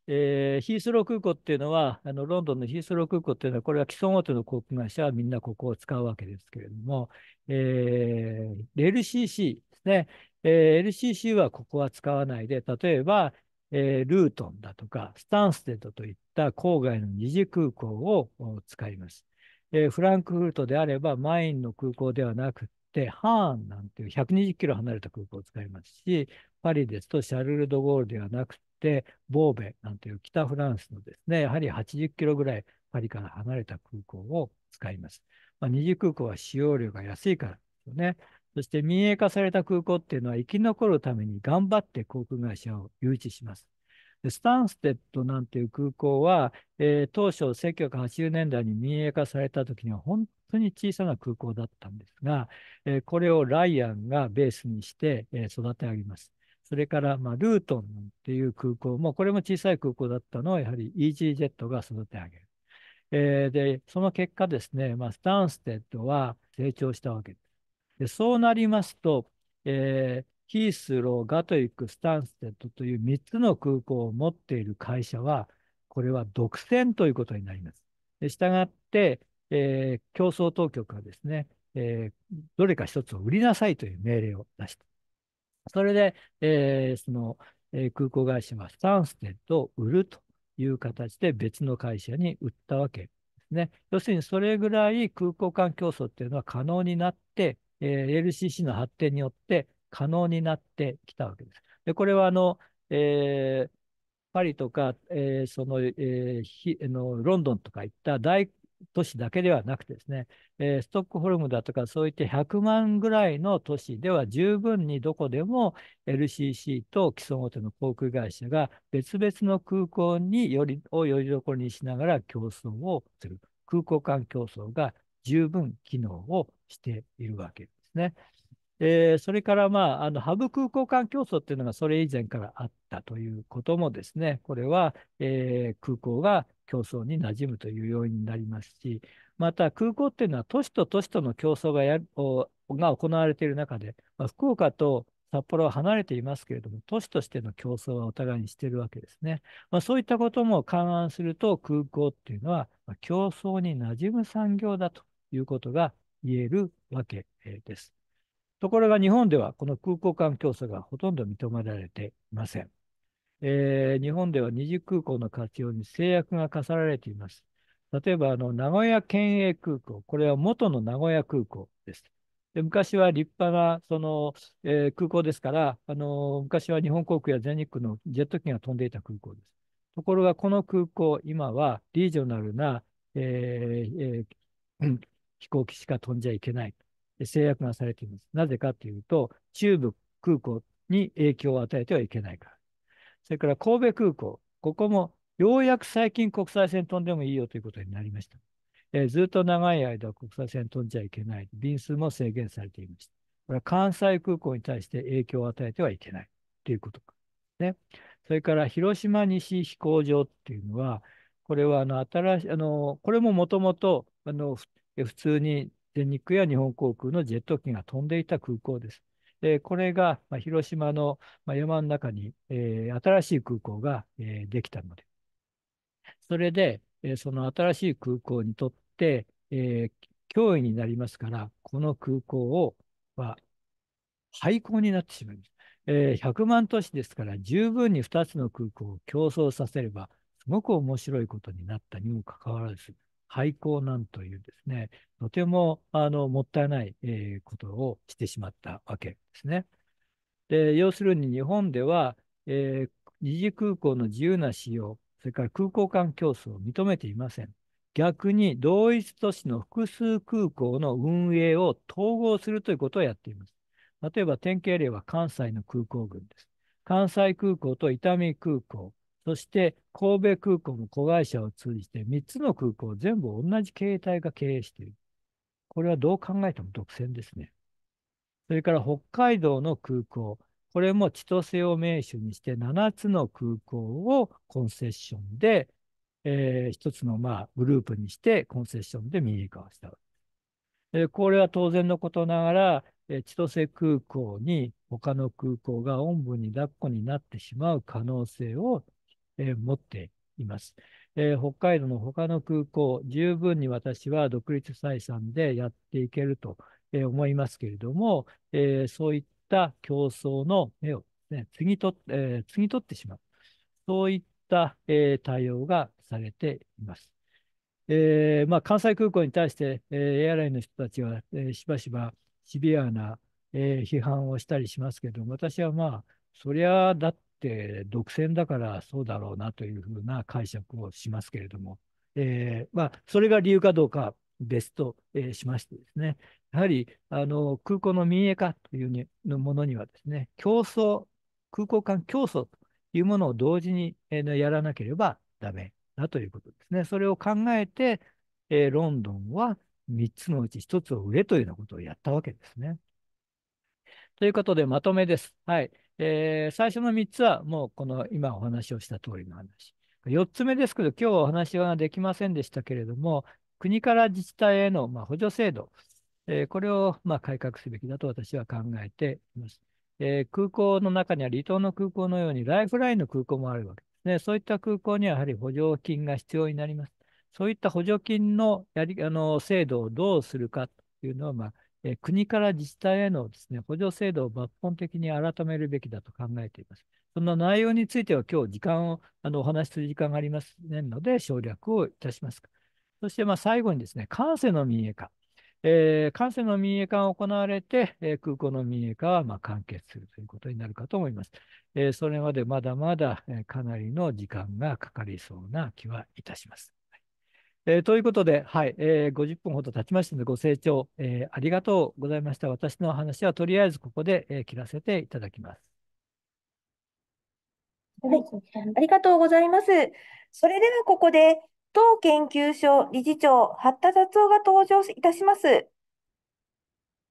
C: えー、ヒースロー空港っていうのは、あのロンドンのヒースロー空港っていうのは、これは既存大手の航空会社はみんなここを使うわけですけれども、えー、LCC ですね、えー、LCC はここは使わないで、例えば、えー、ルートンだとか、スタンステッドといった郊外の二次空港を使います。えー、フランクフルトであれば、マインの空港ではなくて、ハーンなんていう120キロ離れた空港を使いますし、パリですとシャルル・ド・ゴールではなくて、ボーベなんていう北フランスのですね、やはり80キロぐらいパリから離れた空港を使います。まあ、二次空港は使用料が安いからですよね。そして民営化された空港っていうのは生き残るために頑張って航空会社を誘致します。スタンステッドなんていう空港は、えー、当初1980年代に民営化された時には本当に小さな空港だったんですが、えー、これをライアンがベースにして、えー、育て上げます。それから、まあ、ルートンっていう空港も、これも小さい空港だったのを、やはりイージージェットが育て上げる。えー、で、その結果ですね、まあ、スタンステッドは成長したわけです。でそうなりますと、えー、ヒースロー、ガトイク、スタンステッドという3つの空港を持っている会社は、これは独占ということになります。従って、えー、競争当局はですね、えー、どれか1つを売りなさいという命令を出した。それで、えー、その、え空港会社はスタンステッドを売るという形で別の会社に売ったわけですね。要するにそれぐらい空港間競争っていうのは可能になって、え LCC の発展によって可能になってきたわけです。でこれはあの、えー、パリとか、えー、その、えー、ひのロンドンとかいった大都市だけではなくてですね、えー、ストックホルムだとかそういった100万ぐらいの都市では十分にどこでも LCC と基礎大手の航空会社が別々の空港によりをよりどころにしながら競争をする空港間競争が十分機能をしているわけですね。えー、それから、まあ、あのハブ空港間競争っていうのがそれ以前からあったということもですね、これは、えー、空港が競争に馴染むという要因になりますし、また空港っていうのは都市と都市との競争がやが行われている中で、まあ、福岡と札幌は離れていますけれども、都市としての競争はお互いにしているわけですね。まあ、そういったことも勘案すると、空港っていうのは競争に馴染む産業だということが言えるわけです。ところが日本ではこの空港間競争がほとんど認められていません。えー、日本では二次空港の活用に制約が課されています。例えば、あの、名古屋県営空港。これは元の名古屋空港です。で昔は立派なその、えー、空港ですから、あのー、昔は日本航空や全日空のジェット機が飛んでいた空港です。ところが、この空港、今はリージョナルな、えー、えー、飛行機しか飛んじゃいけない。制約がされています。なぜかというと、中部空港に影響を与えてはいけないから。それから神戸空港、ここもようやく最近国際線飛んでもいいよということになりました。えー、ずっと長い間国際線飛んじゃいけない。便数も制限されていました。これは関西空港に対して影響を与えてはいけないということか。ね。それから広島西飛行場っていうのは、これはあの新しい、あのこれももともと普通に全日空や日本航空のジェット機が飛んでいた空港です。えこれが、ま広島の、ま山の中に、え新しい空港が、えできたので。それで、えその新しい空港にとって、え脅威になりますから、この空港を、は廃校になってしまいます。え100万都市ですから、十分に2つの空港を競争させれば、すごく面白いことになったにもかかわらず、廃校なんというですね、とてもあのもったいない、えー、ことをしてしまったわけですね。で要するに日本では、えー、二次空港の自由な使用、それから空港間競争を認めていません。逆に同一都市の複数空港の運営を統合するということをやっています。例えば典型例は関西の空港群です。関西空港と伊丹空港、そして神戸空港の子会社を通じて3つの空港を全部同じ携帯が経営している。これはどう考えても独占ですね。それから北海道の空港、これも千歳を名手にして7つの空港をコンセッションで、えー、1つのまあグループにしてコンセッションで民営化をしたわけです。これは当然のことながら、え千歳空港に他の空港がおんぶに抱っこになってしまう可能性をえ持っています。えー、北海道の他の空港、十分に私は独立採算でやっていけると、えー、思いますけれども、えー、そういった競争の目を、ね、継ぎ取え継ぎ取ってしまう。そういった、え対応がされています。えまあ、関西空港に対して、えエアラインの人たちは、えしばしばシビアな、え批判をしたりしますけど私はまあ、そりゃだっって独占だからそうだろうなというふうな解釈をしますけれども、えーまあ、それが理由かどうか別と、えー、しましてですね、やはりあの空港の民営化というにのものにはですね、競争、空港間競争というものを同時に、えー、やらなければダメだということですね。それを考えて、えー、ロンドンは3つのうち1つを売れというようなことをやったわけですね。ということで、まとめです。はい。えー、最初の3つはもうこの今お話をした通りの話。4つ目ですけど、今日お話はできませんでしたけれども、国から自治体へのま補助制度、えー、これをま改革すべきだと私は考えています。えー、空港の中には離島の空港のようにライフラインの空港もあるわけですね。そういった空港にはやはり補助金が必要になります。そういった補助金のやりあの制度をどうするかというのは、まあえ国から自治体へのです、ね、補助制度を抜本的に改めるべきだと考えています。その内容については今日時間をあのお話しする時間がありませんので省略をいたします。そしてまあ最後にですね、関西の民営化。えー、関西の民営化が行われて、えー、空港の民営化はま完結するということになるかと思います。えー、それまでまだまだ、えかなりの時間がかかりそうな気はいたします。えー、ということで、はい、えー、50分ほど経ちましたので、ご清聴、えー、ありがとうございました。私の話はとりあえずここで、えー、切らせていただきます。
B: はい、ありがとうございます。それではここで、当研究所理事長、八田達夫が登場いたします。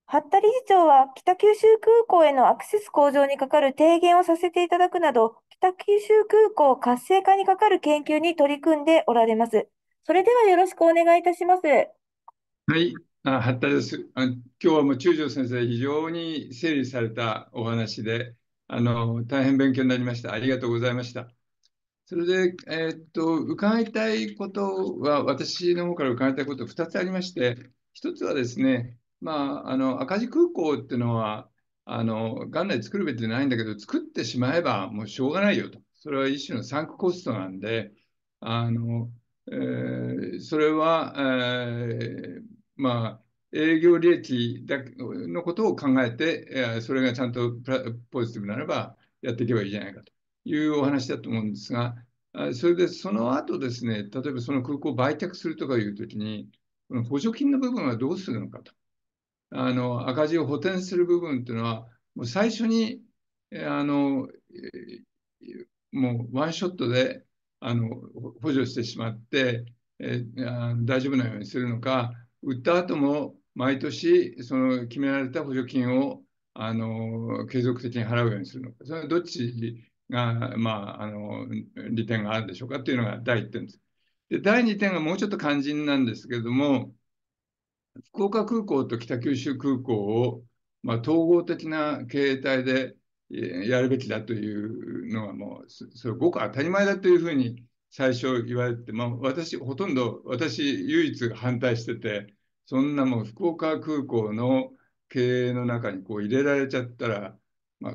B: 八田理事長は北九州空港へのアクセス向上にかかる提言をさせていただくなど、北九州空港活性化にかかる研究に取り組んでおられます。それではよろしくお願いいたします。は
D: い、あ発達です。あ今日はもう中条先生、非常に整理されたお話で、あの大変勉強になりました。ありがとうございました。それで、えー、っと伺いたいことは、私の方から伺いたいこと2つありまして、1つはですね、まあ、あの赤字空港っていうのは、あの元来作るべきじゃないんだけど、作ってしまえばもうしょうがないよと、それは一種のサンクコストなんで、あのえそれは、えまあ、営業利益だのことを考えて、それがちゃんとポジティブならばやっていけばいいじゃないかというお話だと思うんですが、それでその後ですね、例えばその空港を売却するとかいうときに、補助金の部分はどうするのかと。あの赤字を補填する部分というのは、もう最初にあのもうワンショットであの補助してしまって、え大丈夫なようにするのか売った後も毎年その決められた補助金をあの継続的に払うようにするのかそれはどっちが、まあ、あの利点があるでしょうかというのが第1点です。で第2点がもうちょっと肝心なんですけれども福岡空港と北九州空港を、まあ、統合的な形態でやるべきだというのはもうそれごく当たり前だというふうに最初言われて、まあ、私ほとんど私唯一反対しててそんなもう福岡空港の経営の中にこう入れられちゃったら、まあ、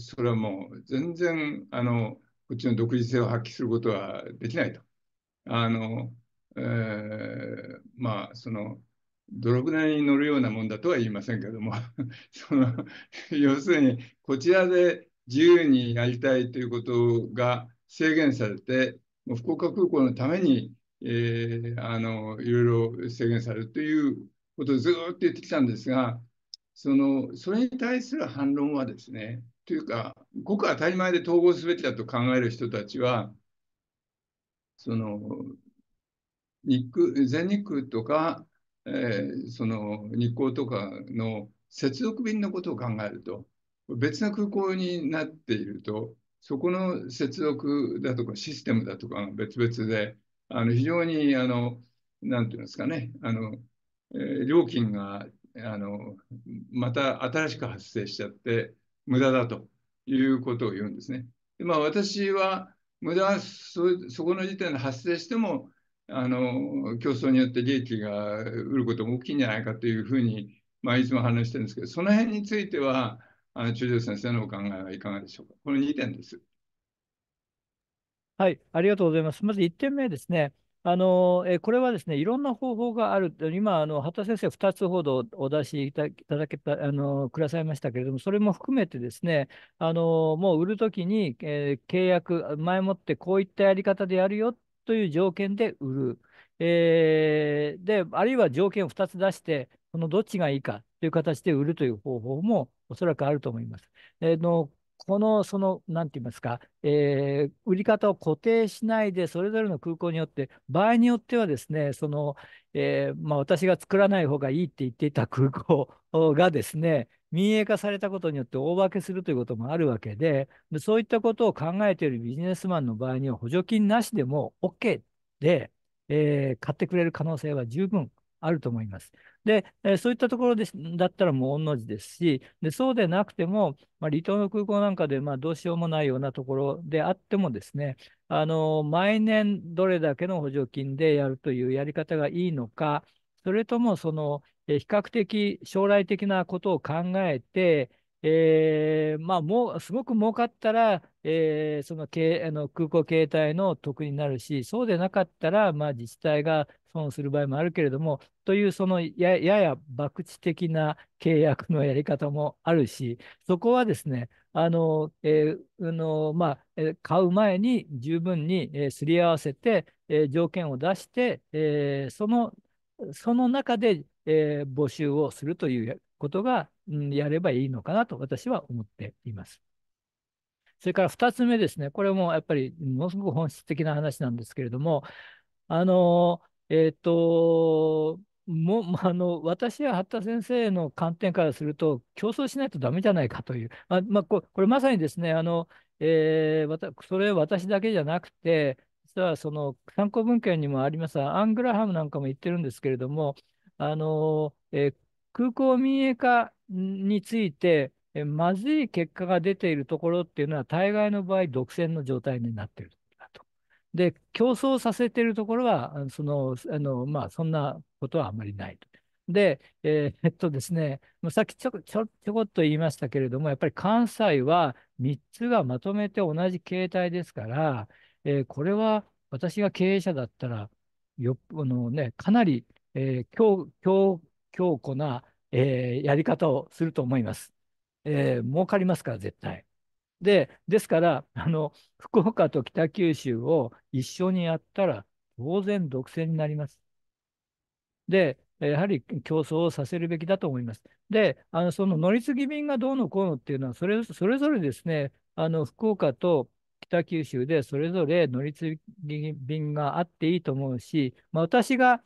D: それはもう全然あのこっちの独自性を発揮することはできないと。あのえー、まあその泥船に乗るようなもんだとは言いませんけども その 要するにこちらで自由にやりたいということが制限されてもう福岡空港のために、えー、あのいろいろ制限されるということをずっと言ってきたんですがそのそれに対する反論はですねというかごく当たり前で統合すべきだと考える人たちはその日空全日空とかえー、その日航とかの接続便のことを考えると、別な空港になっていると、そこの接続だとかシステムだとかが別々で、あの非常にあの、なんていうんですかね、あのえー、料金があのまた新しく発生しちゃって、無駄だということを言うんですね。でまあ、私は無駄そこの時点で発生してもあの競争によって利益が売ることも大きいんじゃないかというふうに、まあ、いつも話してるんですけど、その辺については、あの中条先生のお考えはいかがでしょうか。この2点です。はい、
C: ありがとうございます。まず1点目ですね。あのえこれはですね、いろんな方法がある、今、あの畑先生、2つほどお出しいただけたあのくださいましたけれども、それも含めてですね、あのもう売るときに、えー、契約、前もってこういったやり方でやるよという条件で売る。えー、で、あるいは条件を2つ出して、このどっちがいいかという形で売るという方法もおそらくあると思います。えー、のこの、その、なんて言いますか、えー、売り方を固定しないで、それぞれの空港によって、場合によってはですね、その、えー、まあ、私が作らない方がいいって言っていた空港がですね、民営化されたことによって大化けするということもあるわけで、そういったことを考えているビジネスマンの場合には補助金なしでも OK で、えー、買ってくれる可能性は十分あると思います。で、えそういったところでだったらもう御の字ですし、でそうでなくても、まあ、離島の空港なんかでまあどうしようもないようなところであってもですね、あの毎年どれだけの補助金でやるというやり方がいいのか、それともその比較的将来的なことを考えて、えー、まあ、もう、すごく儲かったら、えー、そのけあの空港携帯の得になるし、そうでなかったら、まあ、自治体が損する場合もあるけれども、というそのやや博打的な契約のやり方もあるし、そこはですね、あの、えー、あのまあ、え買う前に十分に、えー、すり合わせて、えー、条件を出して、えー、その、その中で、えー、募集をするということが、うん、やればいいのかなと私は思っています。それから2つ目ですね、これもやっぱりものすごく本質的な話なんですけれども、あの、えっ、ー、と、もあの私や八田先生の観点からすると、競争しないとダメじゃないかという、あまあ、これまさにですね、あのえー、それ私だけじゃなくて、実はその参考文献にもありますアングラハムなんかも言ってるんですけれども、あのえー、空港民営化について、えまずい結果が出ているところっていうのは、大概の場合、独占の状態になっていると。で、競争させているところは、その、あのまあ、そんなことはあまりないと。で、えー、っとですね、さっきちょちょちょこっと言いましたけれども、やっぱり関西は3つがまとめて同じ形態ですから、えー、これは私が経営者だったら、よあのね、かなり、えー、強強強固な、えー、やり方をすると思います。えー、儲かりますから、絶対。で、ですから、あの、福岡と北九州を一緒にやったら、当然独占になります。で、やはり競争をさせるべきだと思います。で、あのその乗り継ぎ便がどうのこうのっていうのは、それそれぞれですね、あの福岡と北九州でそれぞれ乗り継ぎ便があっていいと思うし、まあ、私が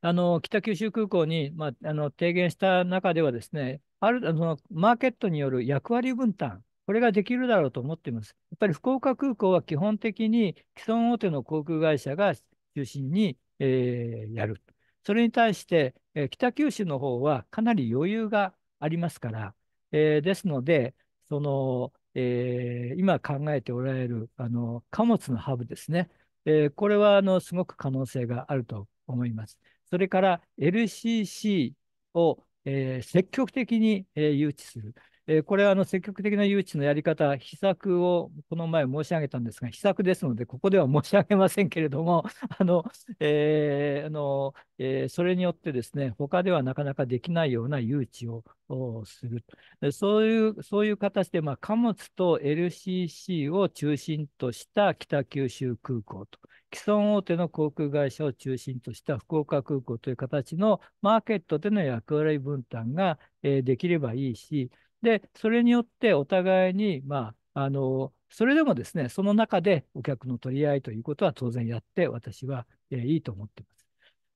C: あの北九州空港に、まあ、あの提言した中ではですね、あるあのマーケットによる役割分担、これができるだろうと思っています。やっぱり福岡空港は基本的に既存大手の航空会社が中心に、えー、やる。それに対して、えー、北九州の方はかなり余裕がありますから、えー、ですので、その、えー、今考えておられるあの貨物のハブですね、えー、これはあのすごく可能性があると思います。それから LCC を、えー、積極的に、えー、誘致する。えー、これはあの積極的な誘致のやり方、秘策をこの前申し上げたんですが、秘策ですので、ここでは申し上げませんけれども、あのえー、あのえー、それによってですね、他ではなかなかできないような誘致をするそういう、そういう形で、まあ、貨物と LCC を中心とした北九州空港と既存大手の航空会社を中心とした福岡空港という形のマーケットでの役割分担が、えー、できればいいし、で、それによってお互いに、まあ、あの、それでもですね、その中でお客の取り合いということは当然やって、私は、えー、いいと思っています。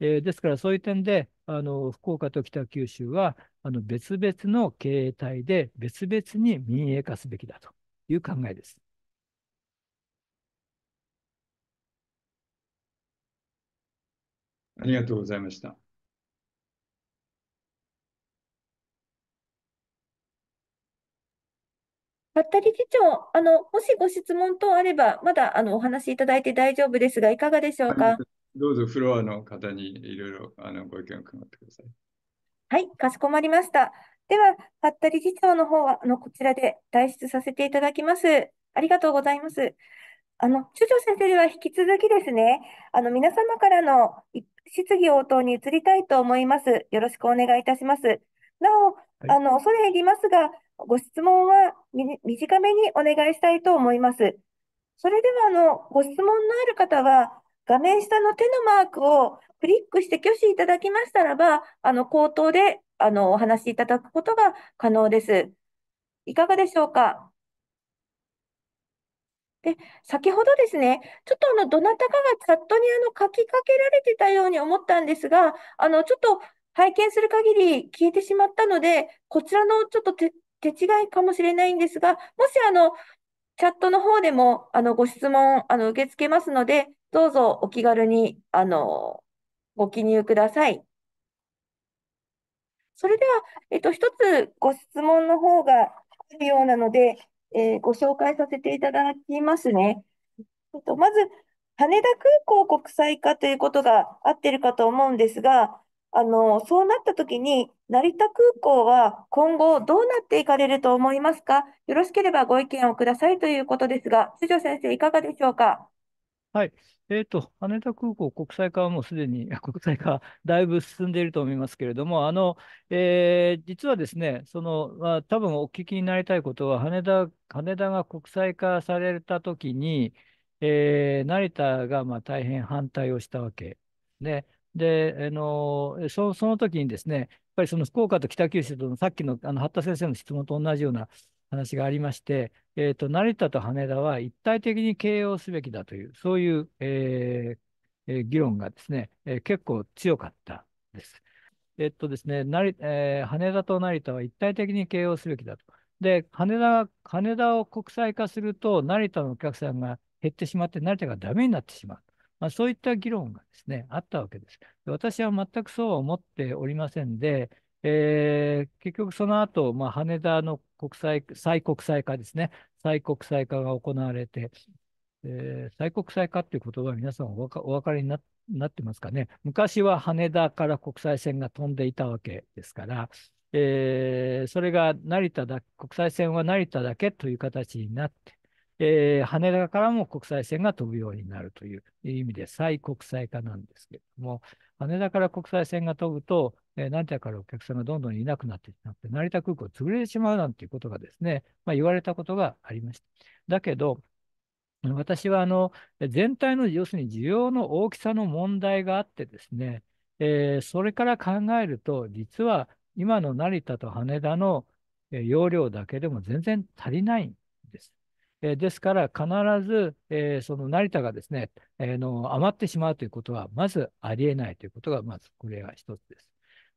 C: えー、ですからそういう点で、あの、福岡と北九州は、あの、別々の経営体で別々に民営化すべきだという考えです。
D: ありがとうございました。
B: 服部議長、あの、もしご質問等あれば、まだあのお話しいただいて大丈夫ですが、いかがでしょうか。
D: どうぞフロアの方にいろいろあのご意見を伺ってください。
B: はい、かしこまりました。では、服部議長の方はあのこちらで退出させていただきます。ありがとうございます。あの、中条先生では引き続きですね、あの、皆様からの一質疑応答に移りたいと思います。よろしくお願いいたします。なお、あの、恐れ入りますが、ご質問は短めにお願いしたいと思います。それでは、あの、ご質問のある方は、画面下の手のマークをクリックして挙手いただきましたらば、あの、口頭で、あの、お話しいただくことが可能です。いかがでしょうかで、先ほどですね、ちょっとあの、どなたかがチャットにあの、書きかけられてたように思ったんですが、あの、ちょっと拝見する限り消えてしまったので、こちらのちょっと手手違いかもしれないんですが、もしあの、チャットの方でもあのご質問あの受け付けますので、どうぞお気軽にあのご記入ください。それでは、えっと、一つご質問の方があるようなので、えー、ご紹介させていただきますね。えっと、まず、羽田空港国際化ということが合ってるかと思うんですが、あの、そうなったときに、成田空港は今後どうなっていかれると思いますかよろしければご意見をくださいということですが、九条先生いかがでしょうか
C: はい。えっと、羽田空港国際化はもうすでに、国際化、だいぶ進んでいると思いますけれども、あの、えー実はですね、その、まあ、多分お聞きになりたいことは、羽田、羽田が国際化されたときに、えー成田がまあ大変反対をしたわけで、で、あの、そ、その時にですね、やっぱりその福岡と北九州とのさっきの、あの八田先生の質問と同じような、話がありまして、えーと、成田と羽田は一体的に経営をすべきだという、そういう、えー、えー、議論がですね、えー、結構強かったです。えっとですね、成えー、羽田と成田は一体的に経営をすべきだと。で、羽田羽田を国際化すると、成田のお客さんが減ってしまって、成田がダメになってしまう。まあ、そういった議論がですね、あったわけです。私は全くそうは思っておりませんで、えー、結局その後、まあ、羽田の国際、再国際化ですね。再国際化が行われて、えー、再国際化っていう言葉皆さんお分かりになってますかね。昔は羽田から国際線が飛んでいたわけですから、えー、それが成田だ、国際線は成田だけという形になって、えー、羽田からも国際線が飛ぶようになるという意味で再国際化なんですけれども、羽田から国際線が飛ぶと、えー、成田からお客さんがどんどんいなくなってしまって、成田空港潰れてしまうなんていうことがですね、まあ、言われたことがありました。だけど、私はあの全体の要するに需要の大きさの問題があってですね、えー、それから考えると、実は今の成田と羽田の容量だけでも全然足りないえですから、必ず、えその成田がですね、えの余ってしまうということは、まずありえないということが、まずこれが一つです。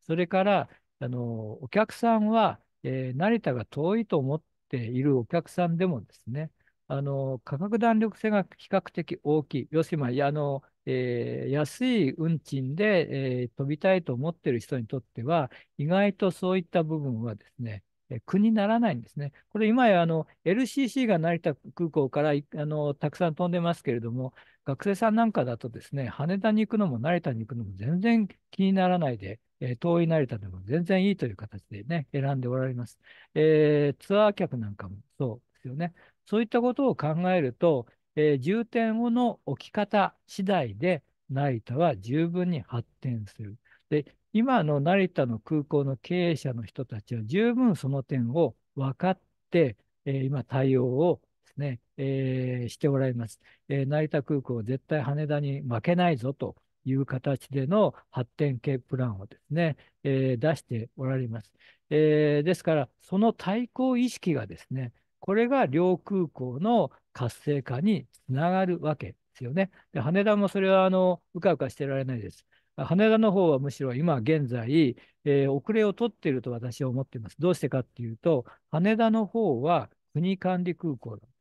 C: それから、あのお客さんは、え成田が遠いと思っているお客さんでもですね、あの価格弾力性が比較的大きい、要するに、まあのえー、安い運賃で、えー、飛びたいと思っている人にとっては、意外とそういった部分はですね、国にならないんですね。これ今やあの LCC が成田空港からあのたくさん飛んでますけれども、学生さんなんかだとですね、羽田に行くのも成田に行くのも全然気にならないで、え遠い成田でも全然いいという形でね、選んでおられます。えー、ツアー客なんかもそうですよね。そういったことを考えると、えー、重点をの置き方次第で成田は十分に発展する。で今の成田の空港の経営者の人たちは十分その点を分かって、えー、今対応をですね、えー、しておられます、えー、成田空港は絶対羽田に負けないぞという形での発展系プランをですね、えー、出しておられます、えー。ですから、その対抗意識がですね、これが両空港の活性化につながるわけですよね。で羽田もそれはあのうかうかしてられないです。羽田の方はむしろ今現在、えー、遅れを取っていると私は思っています。どうしてかっていうと、羽田の方は国管理空港なんです。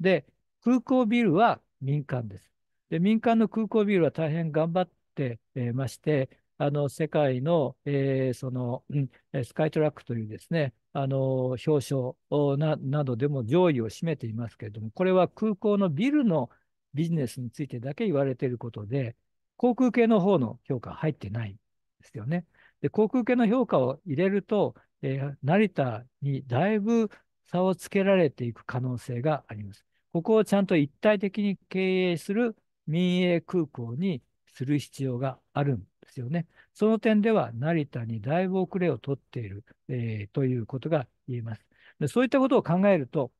C: で、空港ビルは民間です。で、民間の空港ビルは大変頑張ってまして、あの世界の,、えー、その、うん、スカイトラックというですね、あの表彰ななどでも上位を占めていますけれども、これは空港のビルのビジネスについてだけ言われていることで、航空系の方の評価入ってないですよね。で、航空系の評価を入れると、えー、成田にだいぶ差をつけられていく可能性があります。ここをちゃんと一体的に経営する民営空港にする必要があるんですよね。その点では成田にだいぶ遅れをとっている、えー、ということが言えますで。そういったことを考えると、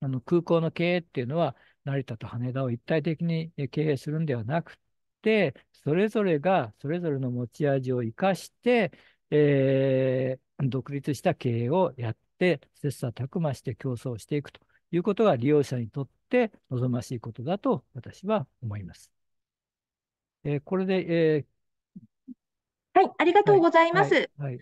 C: あの空港の経営っていうのは成田と羽田を一体的に経営するんではなく、それぞれがそれぞれの持ち味を生かして、えー、独立した経営をやって、切磋琢磨して競争していくということが利用者にとって望ましいことだと私は思います。えー、これで、えー、はい、
B: ありがとうございます。はい、はい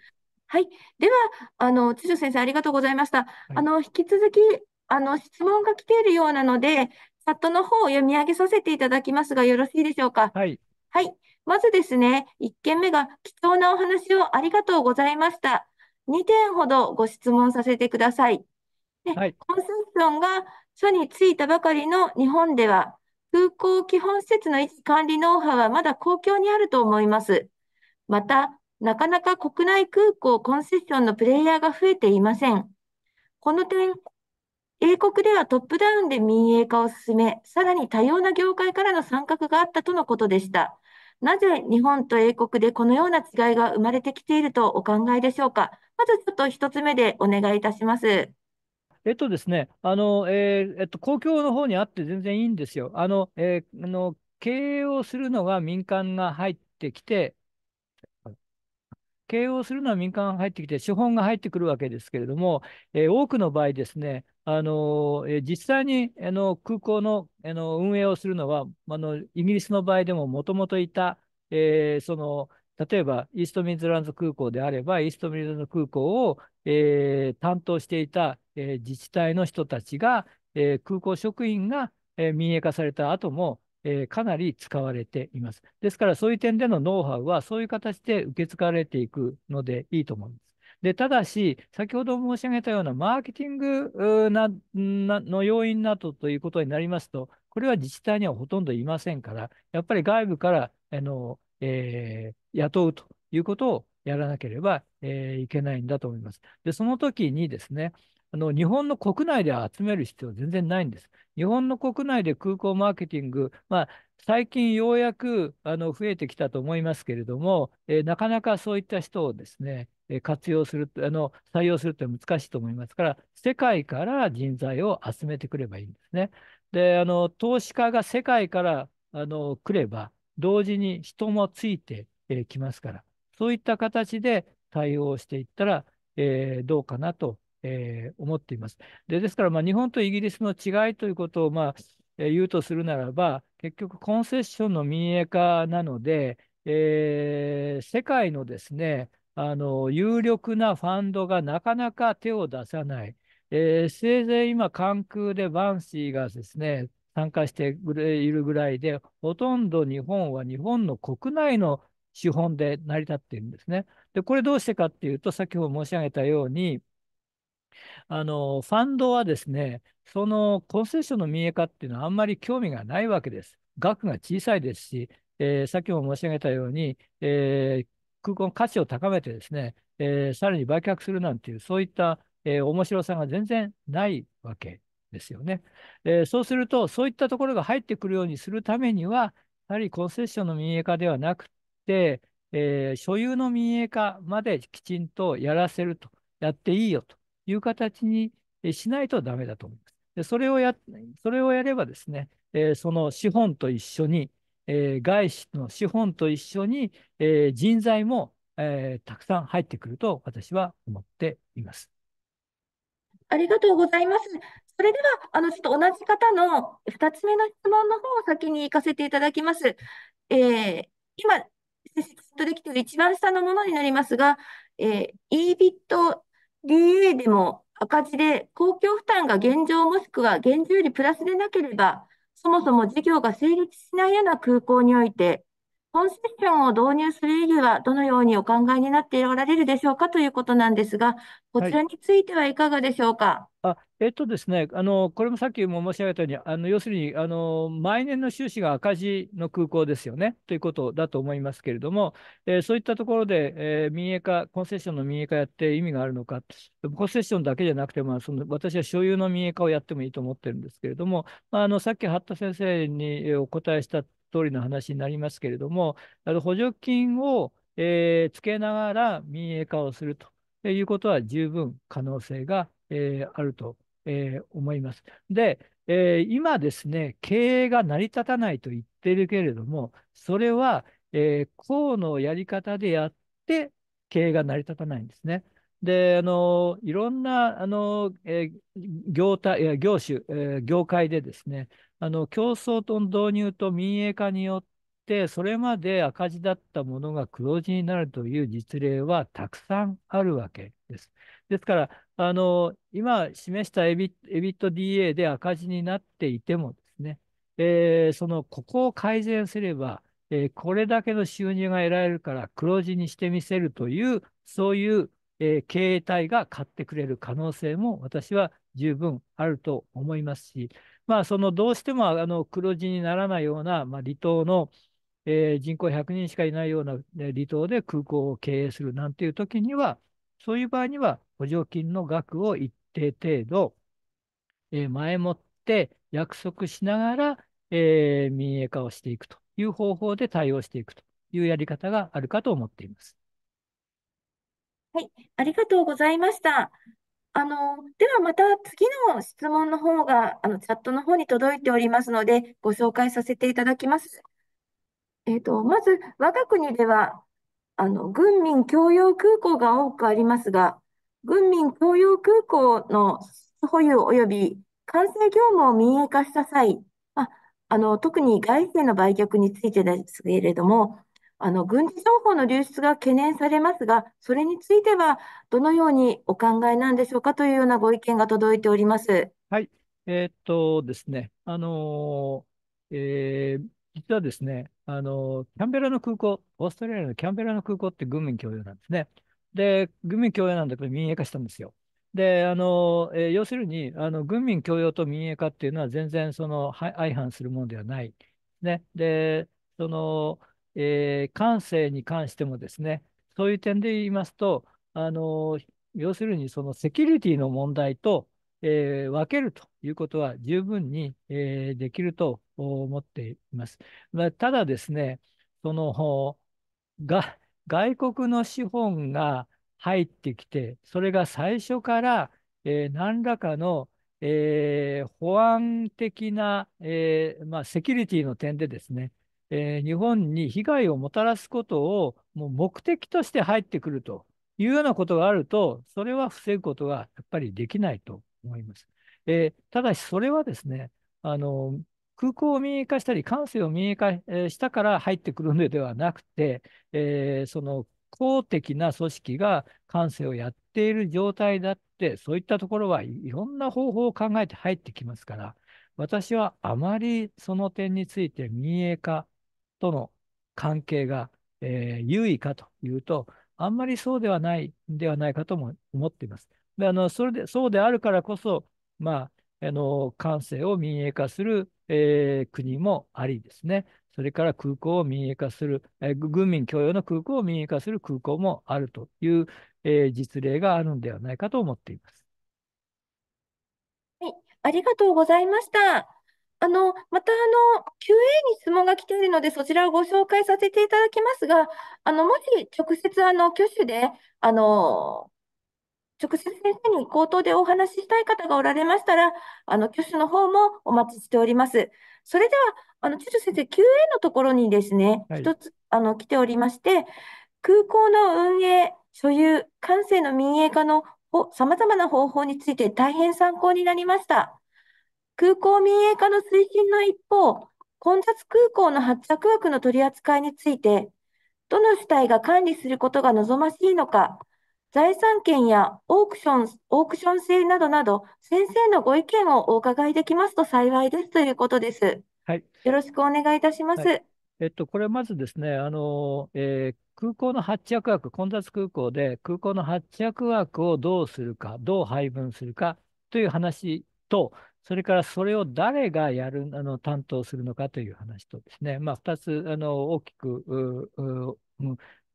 B: はい、では、あの、千々先生、ありがとうございました。はい、あの、引き続き、あの、質問が来ているようなので、チャットの方を読み上げさせていただきますが、よろしいでしょうか。はい。はい。まずですね、1件目が貴重なお話をありがとうございました。2点ほどご質問させてください。ではい、コンセッションが署に着いたばかりの日本では、空港基本施設の維持管理ノウハウはまだ公共にあると思います。また、なかなか国内空港コンセッションのプレイヤーが増えていません。この点、英国ではトップダウンで民営化を進め、さらに多様な業界からの参画があったとのことでした。なぜ日本と英国でこのような違いが生まれてきているとお考えでしょうか。まずちょっと一つ目でお願いいたします。
C: えっとですね、あの、えー、えっと、公共の方にあって全然いいんですよ。あの、えー、の経営をするのが民間が入ってきて、経営をするのは民間が入ってきて、資本が入ってくるわけですけれども、えー、多くの場合ですね、あのー、実際にあの空港のあの運営をするのは、あのイギリスの場合でももともといた、えー、その例えばイーストミンズランズ空港であれば、イーストミンドランズ空港を、えー、担当していた、えー、自治体の人たちが、えー、空港職員が、えー、民営化された後も、えー、かなり使われています。ですから、そういう点でのノウハウは、そういう形で受け継がれていくのでいいと思うんです。でただし、先ほど申し上げたようなマーケティングなの要因などということになりますと、これは自治体にはほとんどいませんから、やっぱり外部からあの、えー、雇うということをやらなければ、えー、いけないんだと思います。で、その時にですね、あの日本の国内で集める必要は全然ないんです。日本の国内で空港マーケティング、まあ、最近ようやくあの増えてきたと思いますけれども、えー、なかなかそういった人をですね、え活用するあの、採用するって難しいと思いますから、世界から人材を集めてくればいいんですね。で、あの投資家が世界からあの来れば、同時に人もついてき、えますから、そういった形で対応していったら、えー、どうかなとえー、思っています。でですから、まあ、日本とイギリスの違いということを、まあえー、言うとするならば、結局コンセッションの民営化なので、えー、世界のですね、あの有力なファンドがなかなか手を出さない。えー、せいぜい今、関空でバンシーがですね、参加しているぐらいで、ほとんど日本は日本の国内の資本で成り立っているんですね。で、これどうしてかっていうと、先ほど申し上げたように、あの、ファンドはですね、そのコンセッションの民営化っていうのはあんまり興味がないわけです。額が小さいですし、えー、さっきも申し上げたように、えー、空港の価値を高めてですね、えー、さらに売却するなんていう、そういった、えー、面白さが全然ないわけですよね、えー、そうすると、そういったところが入ってくるようにするためには、やはりコンセッションの民営化ではなくて、えー、所有の民営化まできちんとやらせると、やっていいよという形にしないとダメだと思います。でそれをやそれをやればですね、えその資本と一緒に、え外資の資本と一緒に、え人材も、えたくさん入ってくると私は思っています。あり
B: がとうございます。それでは、あの、ちょっと同じ方の2つ目の質問の方を先に行かせていただきます。えー、今、とできている一番下のものになりますが、えー、EBIT DA でも赤字で公共負担が現状もしくは現状よりプラスでなければ、そもそも事業が成立しないような空港において、コンセッションを導入する意義はどのようにお考えになっておられるでしょうかということなんですが、こちらについてはいかがでしょうか。
C: はい、あえっとですね、あのこれもさっきも申し上げたように、あの要するにあの毎年の収支が赤字の空港ですよねということだと思いますけれども、えー、そういったところで、えー、民営化、コンセッションの民営化やって意味があるのか、コンセッションだけじゃなくて、まあ、その私は所有の民営化をやってもいいと思ってるんですけれども、あのさっき八田先生にお答えした通りの話になりますけれども、あの補助金を、えつけながら民営化をするということは十分可能性が、えあると、え思います。で、え今ですね、経営が成り立たないと言ってるけれども、それは、えうのやり方でやって、経営が成り立たないんですね。で、あの、いろんな、あの、え業態、業種、え業界でですね、あの、競争と導入と民営化によって、それまで赤字だったものが黒字になるという実例はたくさんあるわけです。ですから、あの、今示したエビエビット DA で赤字になっていてもですね、えー、その、ここを改善すれば、えー、これだけの収入が得られるから黒字にしてみせるという、そういうえー、経営体が買ってくれる可能性も私は十分あると思いますし、まあ、そのどうしてもあの黒字にならないような、まあ、離島の、えー、人口100人しかいないような離島で空港を経営するなんていう時には、そういう場合には補助金の額を一定程度、えー、前もって約束しながら、えー、民営化をしていくという方法で対応していくというやり方があるかと思っています。
B: はい、ありがとうございました。あの、ではまた次の質問の方が、あの、チャットの方に届いておりますので、ご紹介させていただきます。えっと、まず、我が国では、あの、軍民共用空港が多くありますが、軍民共用空港の保有及び完成業務を民営化した際、まあ、あの、特に外資の売却についてですけれども、あの軍事情報の流出が懸念されますが、それについてはどのようにお考えなんでしょうかというようなご意見が届いております。
C: はい、えー、っとですね、あのえー、実はですね、あのキャンベラの空港、オーストラリアのキャンベラの空港って軍民共用なんですね。で、軍民共用なんだけど、民営化したんですよ。であの、えー、要するにあの、軍民共用と民営化っていうのは全然その相反するものではない。ね、で、そのえー、感性に関してもですね、そういう点で言いますと、あの要するにそのセキュリティの問題と、えー、分けるということは十分に、えー、できると思っています。ただですね、そのが外国の資本が入ってきて、それが最初から、えー、何らかの、えー、保安的な、えーまあ、セキュリティの点でですね、えー、日本に被害をもたらすことをもう目的として入ってくるというようなことがあると、それは防ぐことがやっぱりできないと思います。えー、ただし、それはですね、あの空港を民営化したり、感性を民営化したから入ってくるのではなくて、えー、その公的な組織が感性をやっている状態だって、そういったところはいろんな方法を考えて入ってきますから、私はあまりその点について民営化との関係が、えー、優位かというと、あんまりそうではないんではないかとも思っています。であのそれでそうであるからこそ、まあ、あの感性を民営化する、えー、国もありですね。それから空港を民営化する、えー、軍民共用の空港を民営化する空港もあるという、えー、実例があるんではないかと思っています。
B: はい、ありがとうございました。あの、またあの、QA に質問が来ているので、そちらをご紹介させていただきますが、あの、もし直接あの、挙手で、あの、直接先生に口頭でお話ししたい方がおられましたら、あの、挙手の方もお待ちしております。それでは、あの、ち先生、QA のところにですね、一、はい、つ、あの、来ておりまして、空港の運営、所有、感性の民営化のさまざまな方法について大変参考になりました。空港民営化の推進の一方、混雑空港の発着枠の取り扱いについて、どの主体が管理することが望ましいのか、財産権やオークション、オークション制などなど、先生のご意見をお伺いできますと幸いですということです。はい。よろしくお願いいたします。はい、
C: えっと、これまずですね、あの、えー、空港の発着枠、混雑空港で空港の発着枠をどうするか、どう配分するかという話と、それからそれを誰がやるあの担当するのかという話とですね、まあ、2つあの大きく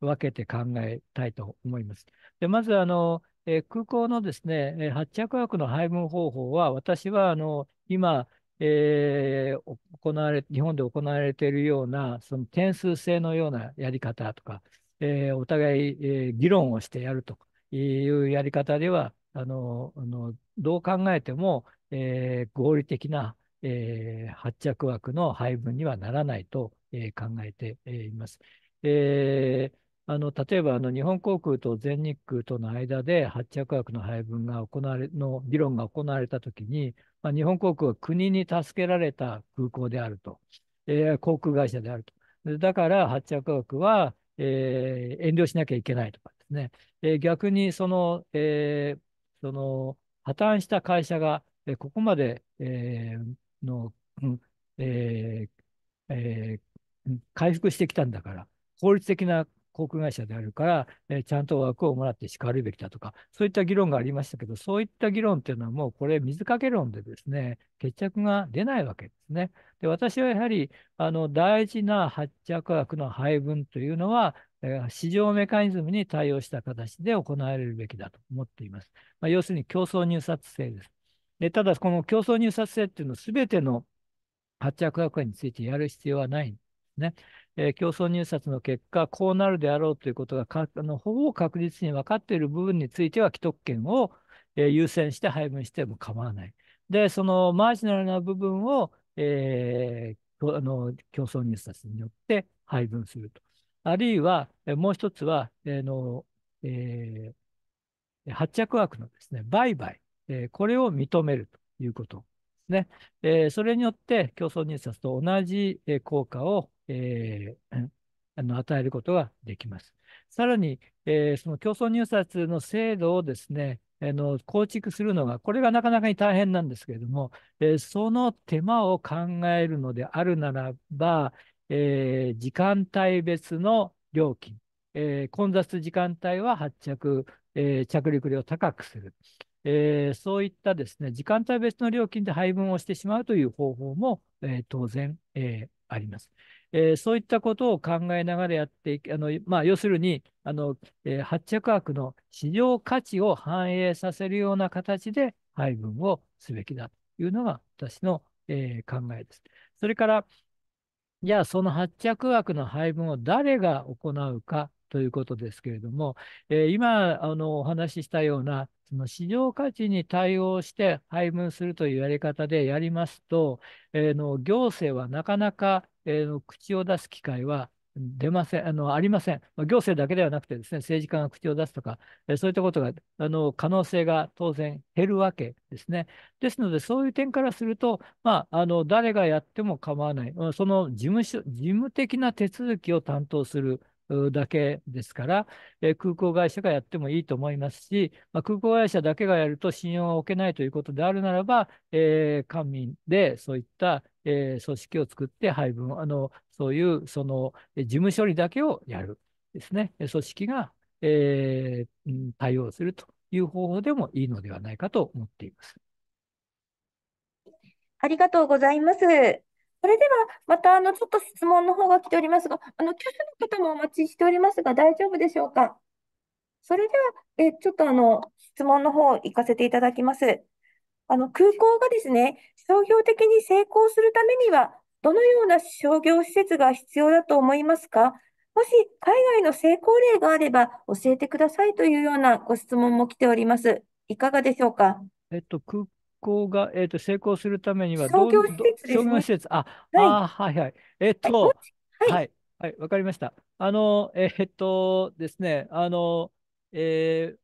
C: 分けて考えたいと思います。でまずあの、え空港のですね発着枠の配分方法は、私はあの今、えー、行われ日本で行われているようなその点数制のようなやり方とか、えー、お互い、えー、議論をしてやるというやり方ではあのあのどう考えても、えー、合理的な、えー、発着枠の配分にはならないと、え考えて、います。えーあの例えばあの日本航空と全日空との間で発着枠の配分が行われの議論が行われたときに、まあ、日本航空は国に助けられた空港であると、えー、航空会社であると。だから発着枠は、えー、遠慮しなきゃいけないとかですね、えー、逆にその、えー、その破綻した会社が、えここまで、えー、の、えー、えー、回復してきたんだから、法律的な航空会社であるから、えちゃんと枠をもらってしかるべきだとか、そういった議論がありましたけど、そういった議論っていうのはもうこれ、水かけ論でですね、決着が出ないわけですね。で、私はやはり、あの、大事な発着枠の配分というのは、市場メカニズムに対応した形で行われるべきだと思っています。まあ、要するに競争入札制です。でただ、この競争入札制っていうのはべての発着学園についてやる必要はないんですね。えー、競争入札の結果、こうなるであろうということがかあのほぼ確実に分かっている部分については既得権を、えー、優先して配分しても構わない。で、そのマージナルな部分を、えー、あの競争入札によって配分すると。あるいは、もう一つは、えのえー、発着枠のですね、売買、えこれを認めるということですね。えそれによって競争入札と同じ効果を、えー、あの与えることができます。さらに、えー、その競争入札の制度をですね、の構築するのが、これがなかなかに大変なんですけれども、えー、その手間を考えるのであるならば、えー、時間帯別の料金、えー、混雑時間帯は発着、えー、着陸料を高くする、えー、そういったですね、時間帯別の料金で配分をしてしまうという方法も、えー、当然、えー、あります。えー、そういったことを考えながらやってあの、まあ、要するにあの、えー、発着枠の市場価値を反映させるような形で配分をすべきだというのが私の、えー、考えです。それから、じゃあその発着枠の配分を誰が行うかということですけれども、えー、今あのお話ししたようなその市場価値に対応して配分するというやり方でやりますと、えー、の行政はなかなか、えー、の口を出す機会は出ません、あのありません。まあ、行政だけではなくてですね、政治家が口を出すとか、えそういったことが、あの可能性が当然減るわけですね。ですので、そういう点からすると、まあ、あの誰がやっても構わない、その事務所事務的な手続きを担当する。だけですから、え空港会社がやってもいいと思いますし、まあ、空港会社だけがやると信用が置けないということであるならば、えー、官民でそういったえー、組織を作って配分、あのそういうその事務処理だけをやるですね、組織が、えー、対応するという方法でもいいのではないかと思っています。
B: ありがとうございます。それでは、またあのちょっと質問の方が来ておりますが、あの教授の方もお待ちしておりますが、大丈夫でしょうか。それでは、えちょっとあの質問の方行かせていただきます。あの空港がですね、商業的に成功するためには、どのような商業施設が必要だと思いますかもし海外の成功例があれば教えてくださいというようなご質問も来ております。いかがでしょうか。
C: えっと、空港が、えっと、成功するためには商業施設です、ね、商業施設。あ、はい、あはいはい。えっと、はい、はい、わ、はい、かりました。あの、えっとですね、あの、えー、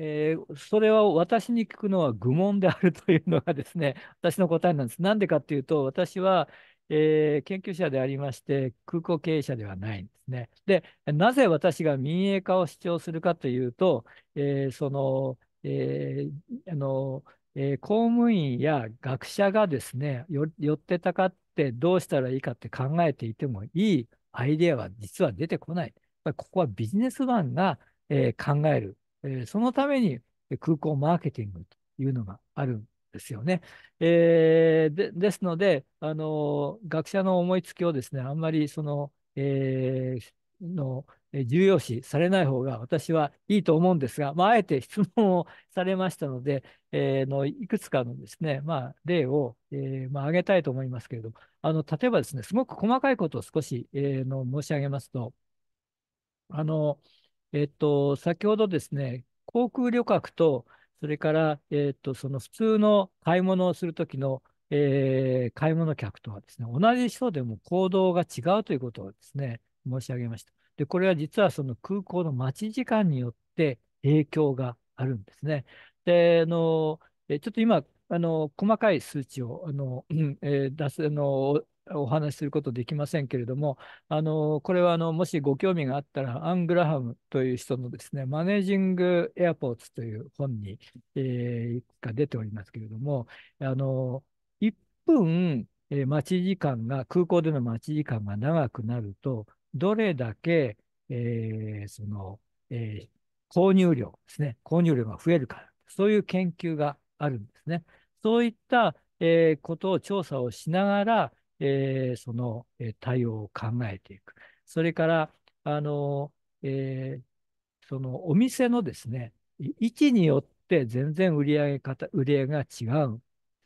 C: えー、それは私に聞くのは愚問であるというのがですね、私の答えなんです。なんでかっていうと、私は、えー、研究者でありまして、空港経営者ではないんですね。で、なぜ私が民営化を主張するかというと、えー、その、えー、あの、えー、公務員や学者がですね、寄ってたかってどうしたらいいかって考えていてもいいアイデアは実は出てこない。ここはビジネスマンが、えー、考えるえそのために空港マーケティングというのがあるんですよね。えー、でですので、あの学者の思いつきをですね、あんまりその、えー、の重要視されない方が私はいいと思うんですが、まあ、あえて質問をされましたので、えー、のいくつかのですね、まあ、例を、えーまあ、挙げたいと思いますけれども、あの例えばですね、すごく細かいことを少し、えー、の申し上げますと、あのえっと、先ほどですね、航空旅客と、それから、えっと、その普通の買い物をするときの、えー、買い物客とはですね、同じ人でも行動が違うということをですね、申し上げました。で、これは実はその空港の待ち時間によって影響があるんですね。で、あの、ちょっと今、あの、細かい数値を、あの、えー、出す、あの、お話しすることできませんけれども、あのこれはあのもしご興味があったら、アン・グラハムという人のですね、マネージング・エアポーツという本に、えー、いくつか出ておりますけれども、あの1分、え待ち時間が、空港での待ち時間が長くなると、どれだけ、えー、その、え購入量ですね、購入量が増えるか、そういう研究があるんですね。そういった、えことを調査をしながら、えー、その、え対応を考えていく。それから、あの、えー、そのお店のですね、位置によって全然売上方、売上が違う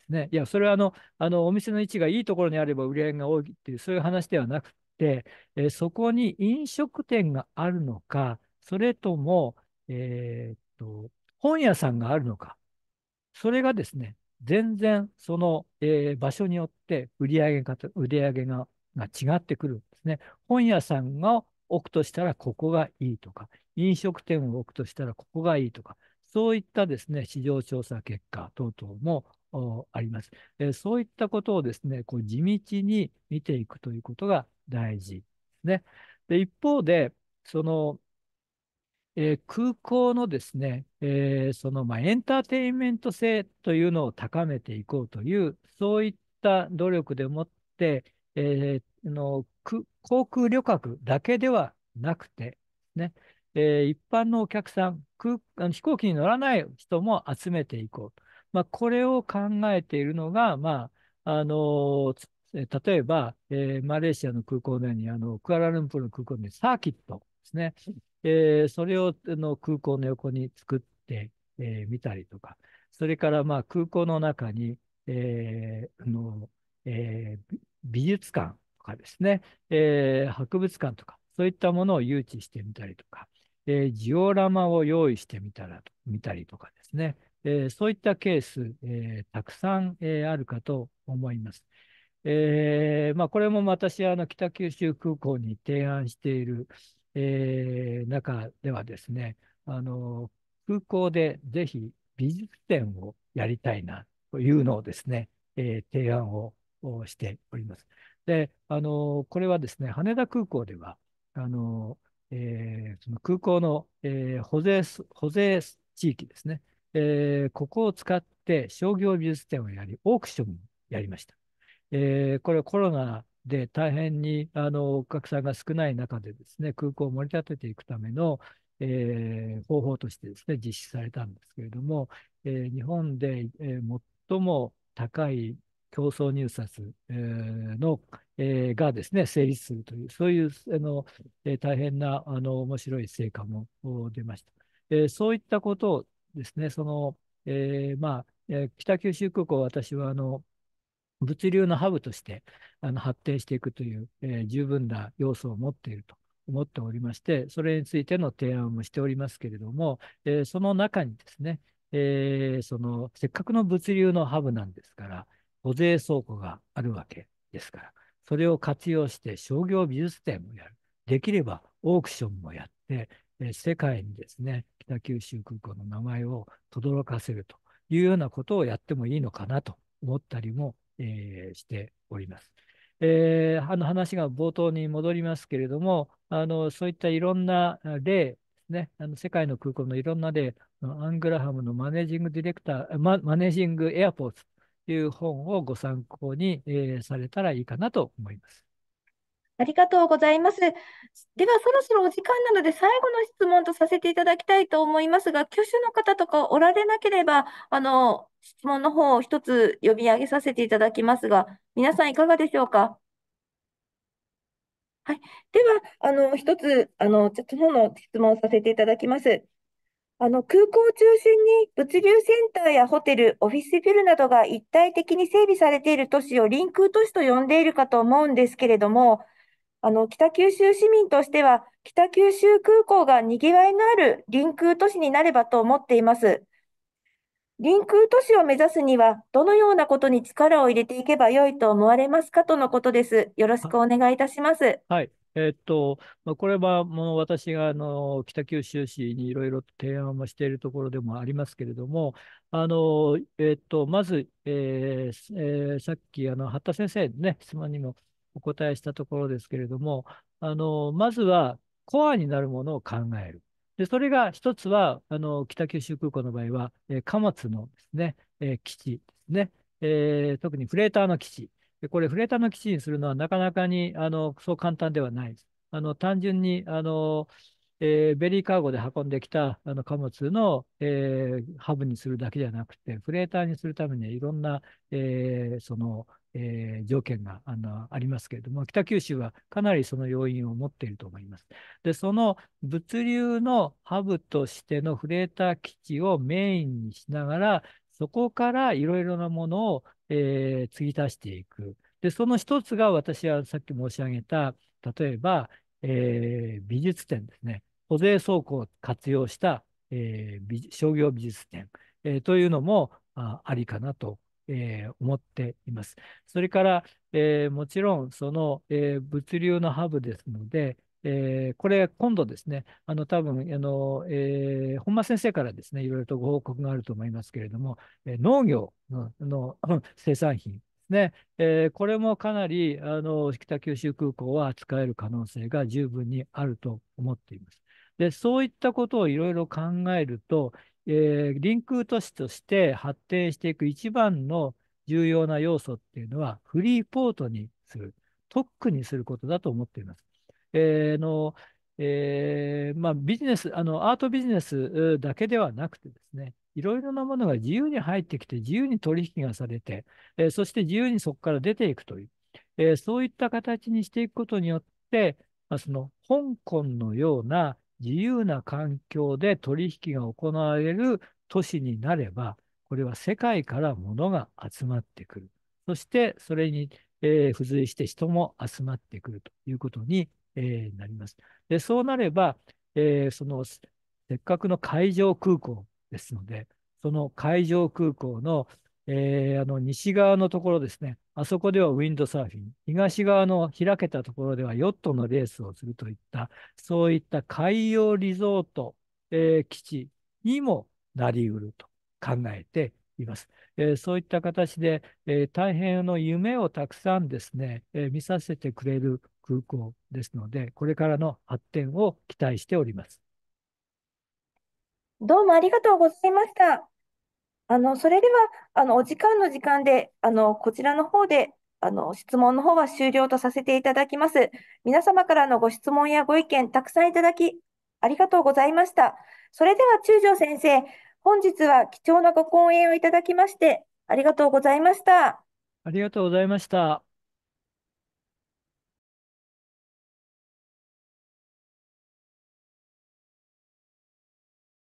C: ね。いや、それはあの、あのお店の位置がいいところにあれば売り上げが多いっていう、そういう話ではなくて、えー、そこに飲食店があるのか、それとも、えー、っと、本屋さんがあるのか、それがですね、全然その、えー、場所によって売り上げが売上がが違ってくるんですね。本屋さんが置くとしたらここがいいとか、飲食店を置くとしたらここがいいとか、そういったですね、市場調査結果等々もあります。えー、そういったことをですね、こう地道に見ていくということが大事ですね。で一方で、そのえー、空港のですね、えー、そのまあエンターテインメント性というのを高めていこうという、そういった努力でもって、えー、の航空旅客だけではなくて、ねえー、一般のお客さん空あの、飛行機に乗らない人も集めていこうと。まあ、これを考えているのが、まああのー、例えば、えー、マレーシアの空港のようにあの、クアラルンプールの空港にサーキットですね。えー、それをの空港の横に作ってみ、えー、たりとか、それからまあ空港の中に、えーのえー、美術館とかですね、えー、博物館とか、そういったものを誘致してみたりとか、えー、ジオラマを用意してみたら見たりとかですね、えー、そういったケース、えー、たくさん、えあるかと思います。えまあ、これも私、あの北九州空港に提案している、えー、中ではですね、あの、空港でぜひ美術展をやりたいなというのをですね、えー、提案をしております。で、あの、これはですね、羽田空港では、あの、えー、その空港の、えー、保税、保税地域ですね、えー、ここを使って商業美術展をやり、オークションをやりました。えー、これコロナで大変にあのお客さんが少ない中でですね、空港を盛り立てていくための、えー、方法としてですね、実施されたんですけれども、えー、日本で、えー、最も高い競争入札、えー、の、えー、がですね、成立するという、そういうあの、えー、大変なあの面白い成果も出ました。えー、そういったことをですね、その、えー、まあ、えー、北九州空港、私はあの、物流のハブとしてあの発展していくという、えー、十分な要素を持っていると思っておりまして、それについての提案もしておりますけれども、えー、その中にですね、えー、そのせっかくの物流のハブなんですから、保税倉庫があるわけですから、それを活用して商業美術展もやる、できればオークションもやって、え世界にですね、北九州空港の名前を轟かせるというようなことをやってもいいのかなと思ったりもえー、しております。えー、あの話が冒頭に戻りますけれども、あのそういったいろんな例、ね、あの世界の空港のいろんな例、アングラハムのマネージングディレクター、ママネージングエアポーツという本をご参考に、えー、されたらいいかなと思います。
B: ありがとうございます。では、そろそろお時間なので、最後の質問とさせていただきたいと思いますが、挙手の方とかおられなければ、あの、質問の方を一つ読み上げさせていただきますが、皆さんいかがでしょうかはい。では、あの、一つ、あの、ちょっとの質問をさせていただきます。あの、空港を中心に物流センターやホテル、オフィスビルなどが一体的に整備されている都市をリンク都市と呼んでいるかと思うんですけれども、あの、北九州市民としては、北九州空港がにぎわいのある臨空都市になればと思っています。臨空都市を目指すには、どのようなことに力を入れていけばよいと思われますかとのことです。よろしくお願いいたしま
C: す。はい。えっと、まあ、これはもう私があの北九州市にいろいろ提案をしているところでもありますけれども、あのえっと、まず、えーえー、さっきあの、八田先生ね、質問にもお答えしたところですけれども、あの、まずはコアになるものを考える。で、それが一つは、あの、北九州空港の場合は、えー、貨物のですね、えー、基地ですね、えー、特にフレーターの基地。これ、フレーターの基地にするのはなかなかに、あの、そう簡単ではないです。あの、単純に、あの、えー、ベリーカーゴで運んできたあの貨物の、えー、ハブにするだけじゃなくて、フレーターにするためにはいろんな、えー、そのえー、条件があのありますけれども、北九州はかなりその要因を持っていると思います。で、その物流のハブとしてのフレーター基地をメインにしながら、そこからいろいろなものを、えー、継ぎ足していく。で、その一つが私はさっき申し上げた、例えば、えー、美術展ですね。保税倉庫を活用した、えー、商業美術展、えー、というのもあありかなとえー、思っています。それから、えー、もちろんその、えー、物流のハブですので、えこれ今度ですね、あの多分あの、え本間先生からですね、いろいろとご報告があると思いますけれども、え農業のの 生産品ね、えー、これもかなりあの北九州空港は扱える可能性が十分にあると思っています。で、そういったことをいろいろ考えると、えー、臨空都市として発展していく一番の重要な要素っていうのは、フリーポートにする、特区にすることだと思っています。えーのえーまあ、ビジネスあの、アートビジネスだけではなくてですね、いろいろなものが自由に入ってきて、自由に取引がされて、えー、そして自由にそこから出ていくという、えー、そういった形にしていくことによって、まあ、その香港のような自由な環境で取引が行われる都市になれば、これは世界から物が集まってくる。そしてそれに、えー、付随して人も集まってくるということに、えー、なります。でそうなれば、えー、そのせっかくの海上空港ですので、その海上空港の、えー、あの西側のところですね、あそこではウィンドサーフィン、東側の開けたところではヨットのレースをするといった、そういった海洋リゾート、えー、基地にもなりうると考えています。えー、そういった形で、え大変の夢をたくさんですね、え見させてくれる空港ですので、これからの発展を期待しております。
B: どうもありがとうございました。あのそれではあのお時間の時間であのこちらの方であの質問の方は終了とさせていただきます。皆様からのご質問やご意見たくさんいただきありがとうございました。それでは中条先生、本日は貴重なご講演をいただきましてありがとうござ
C: いました。ありがとうございました。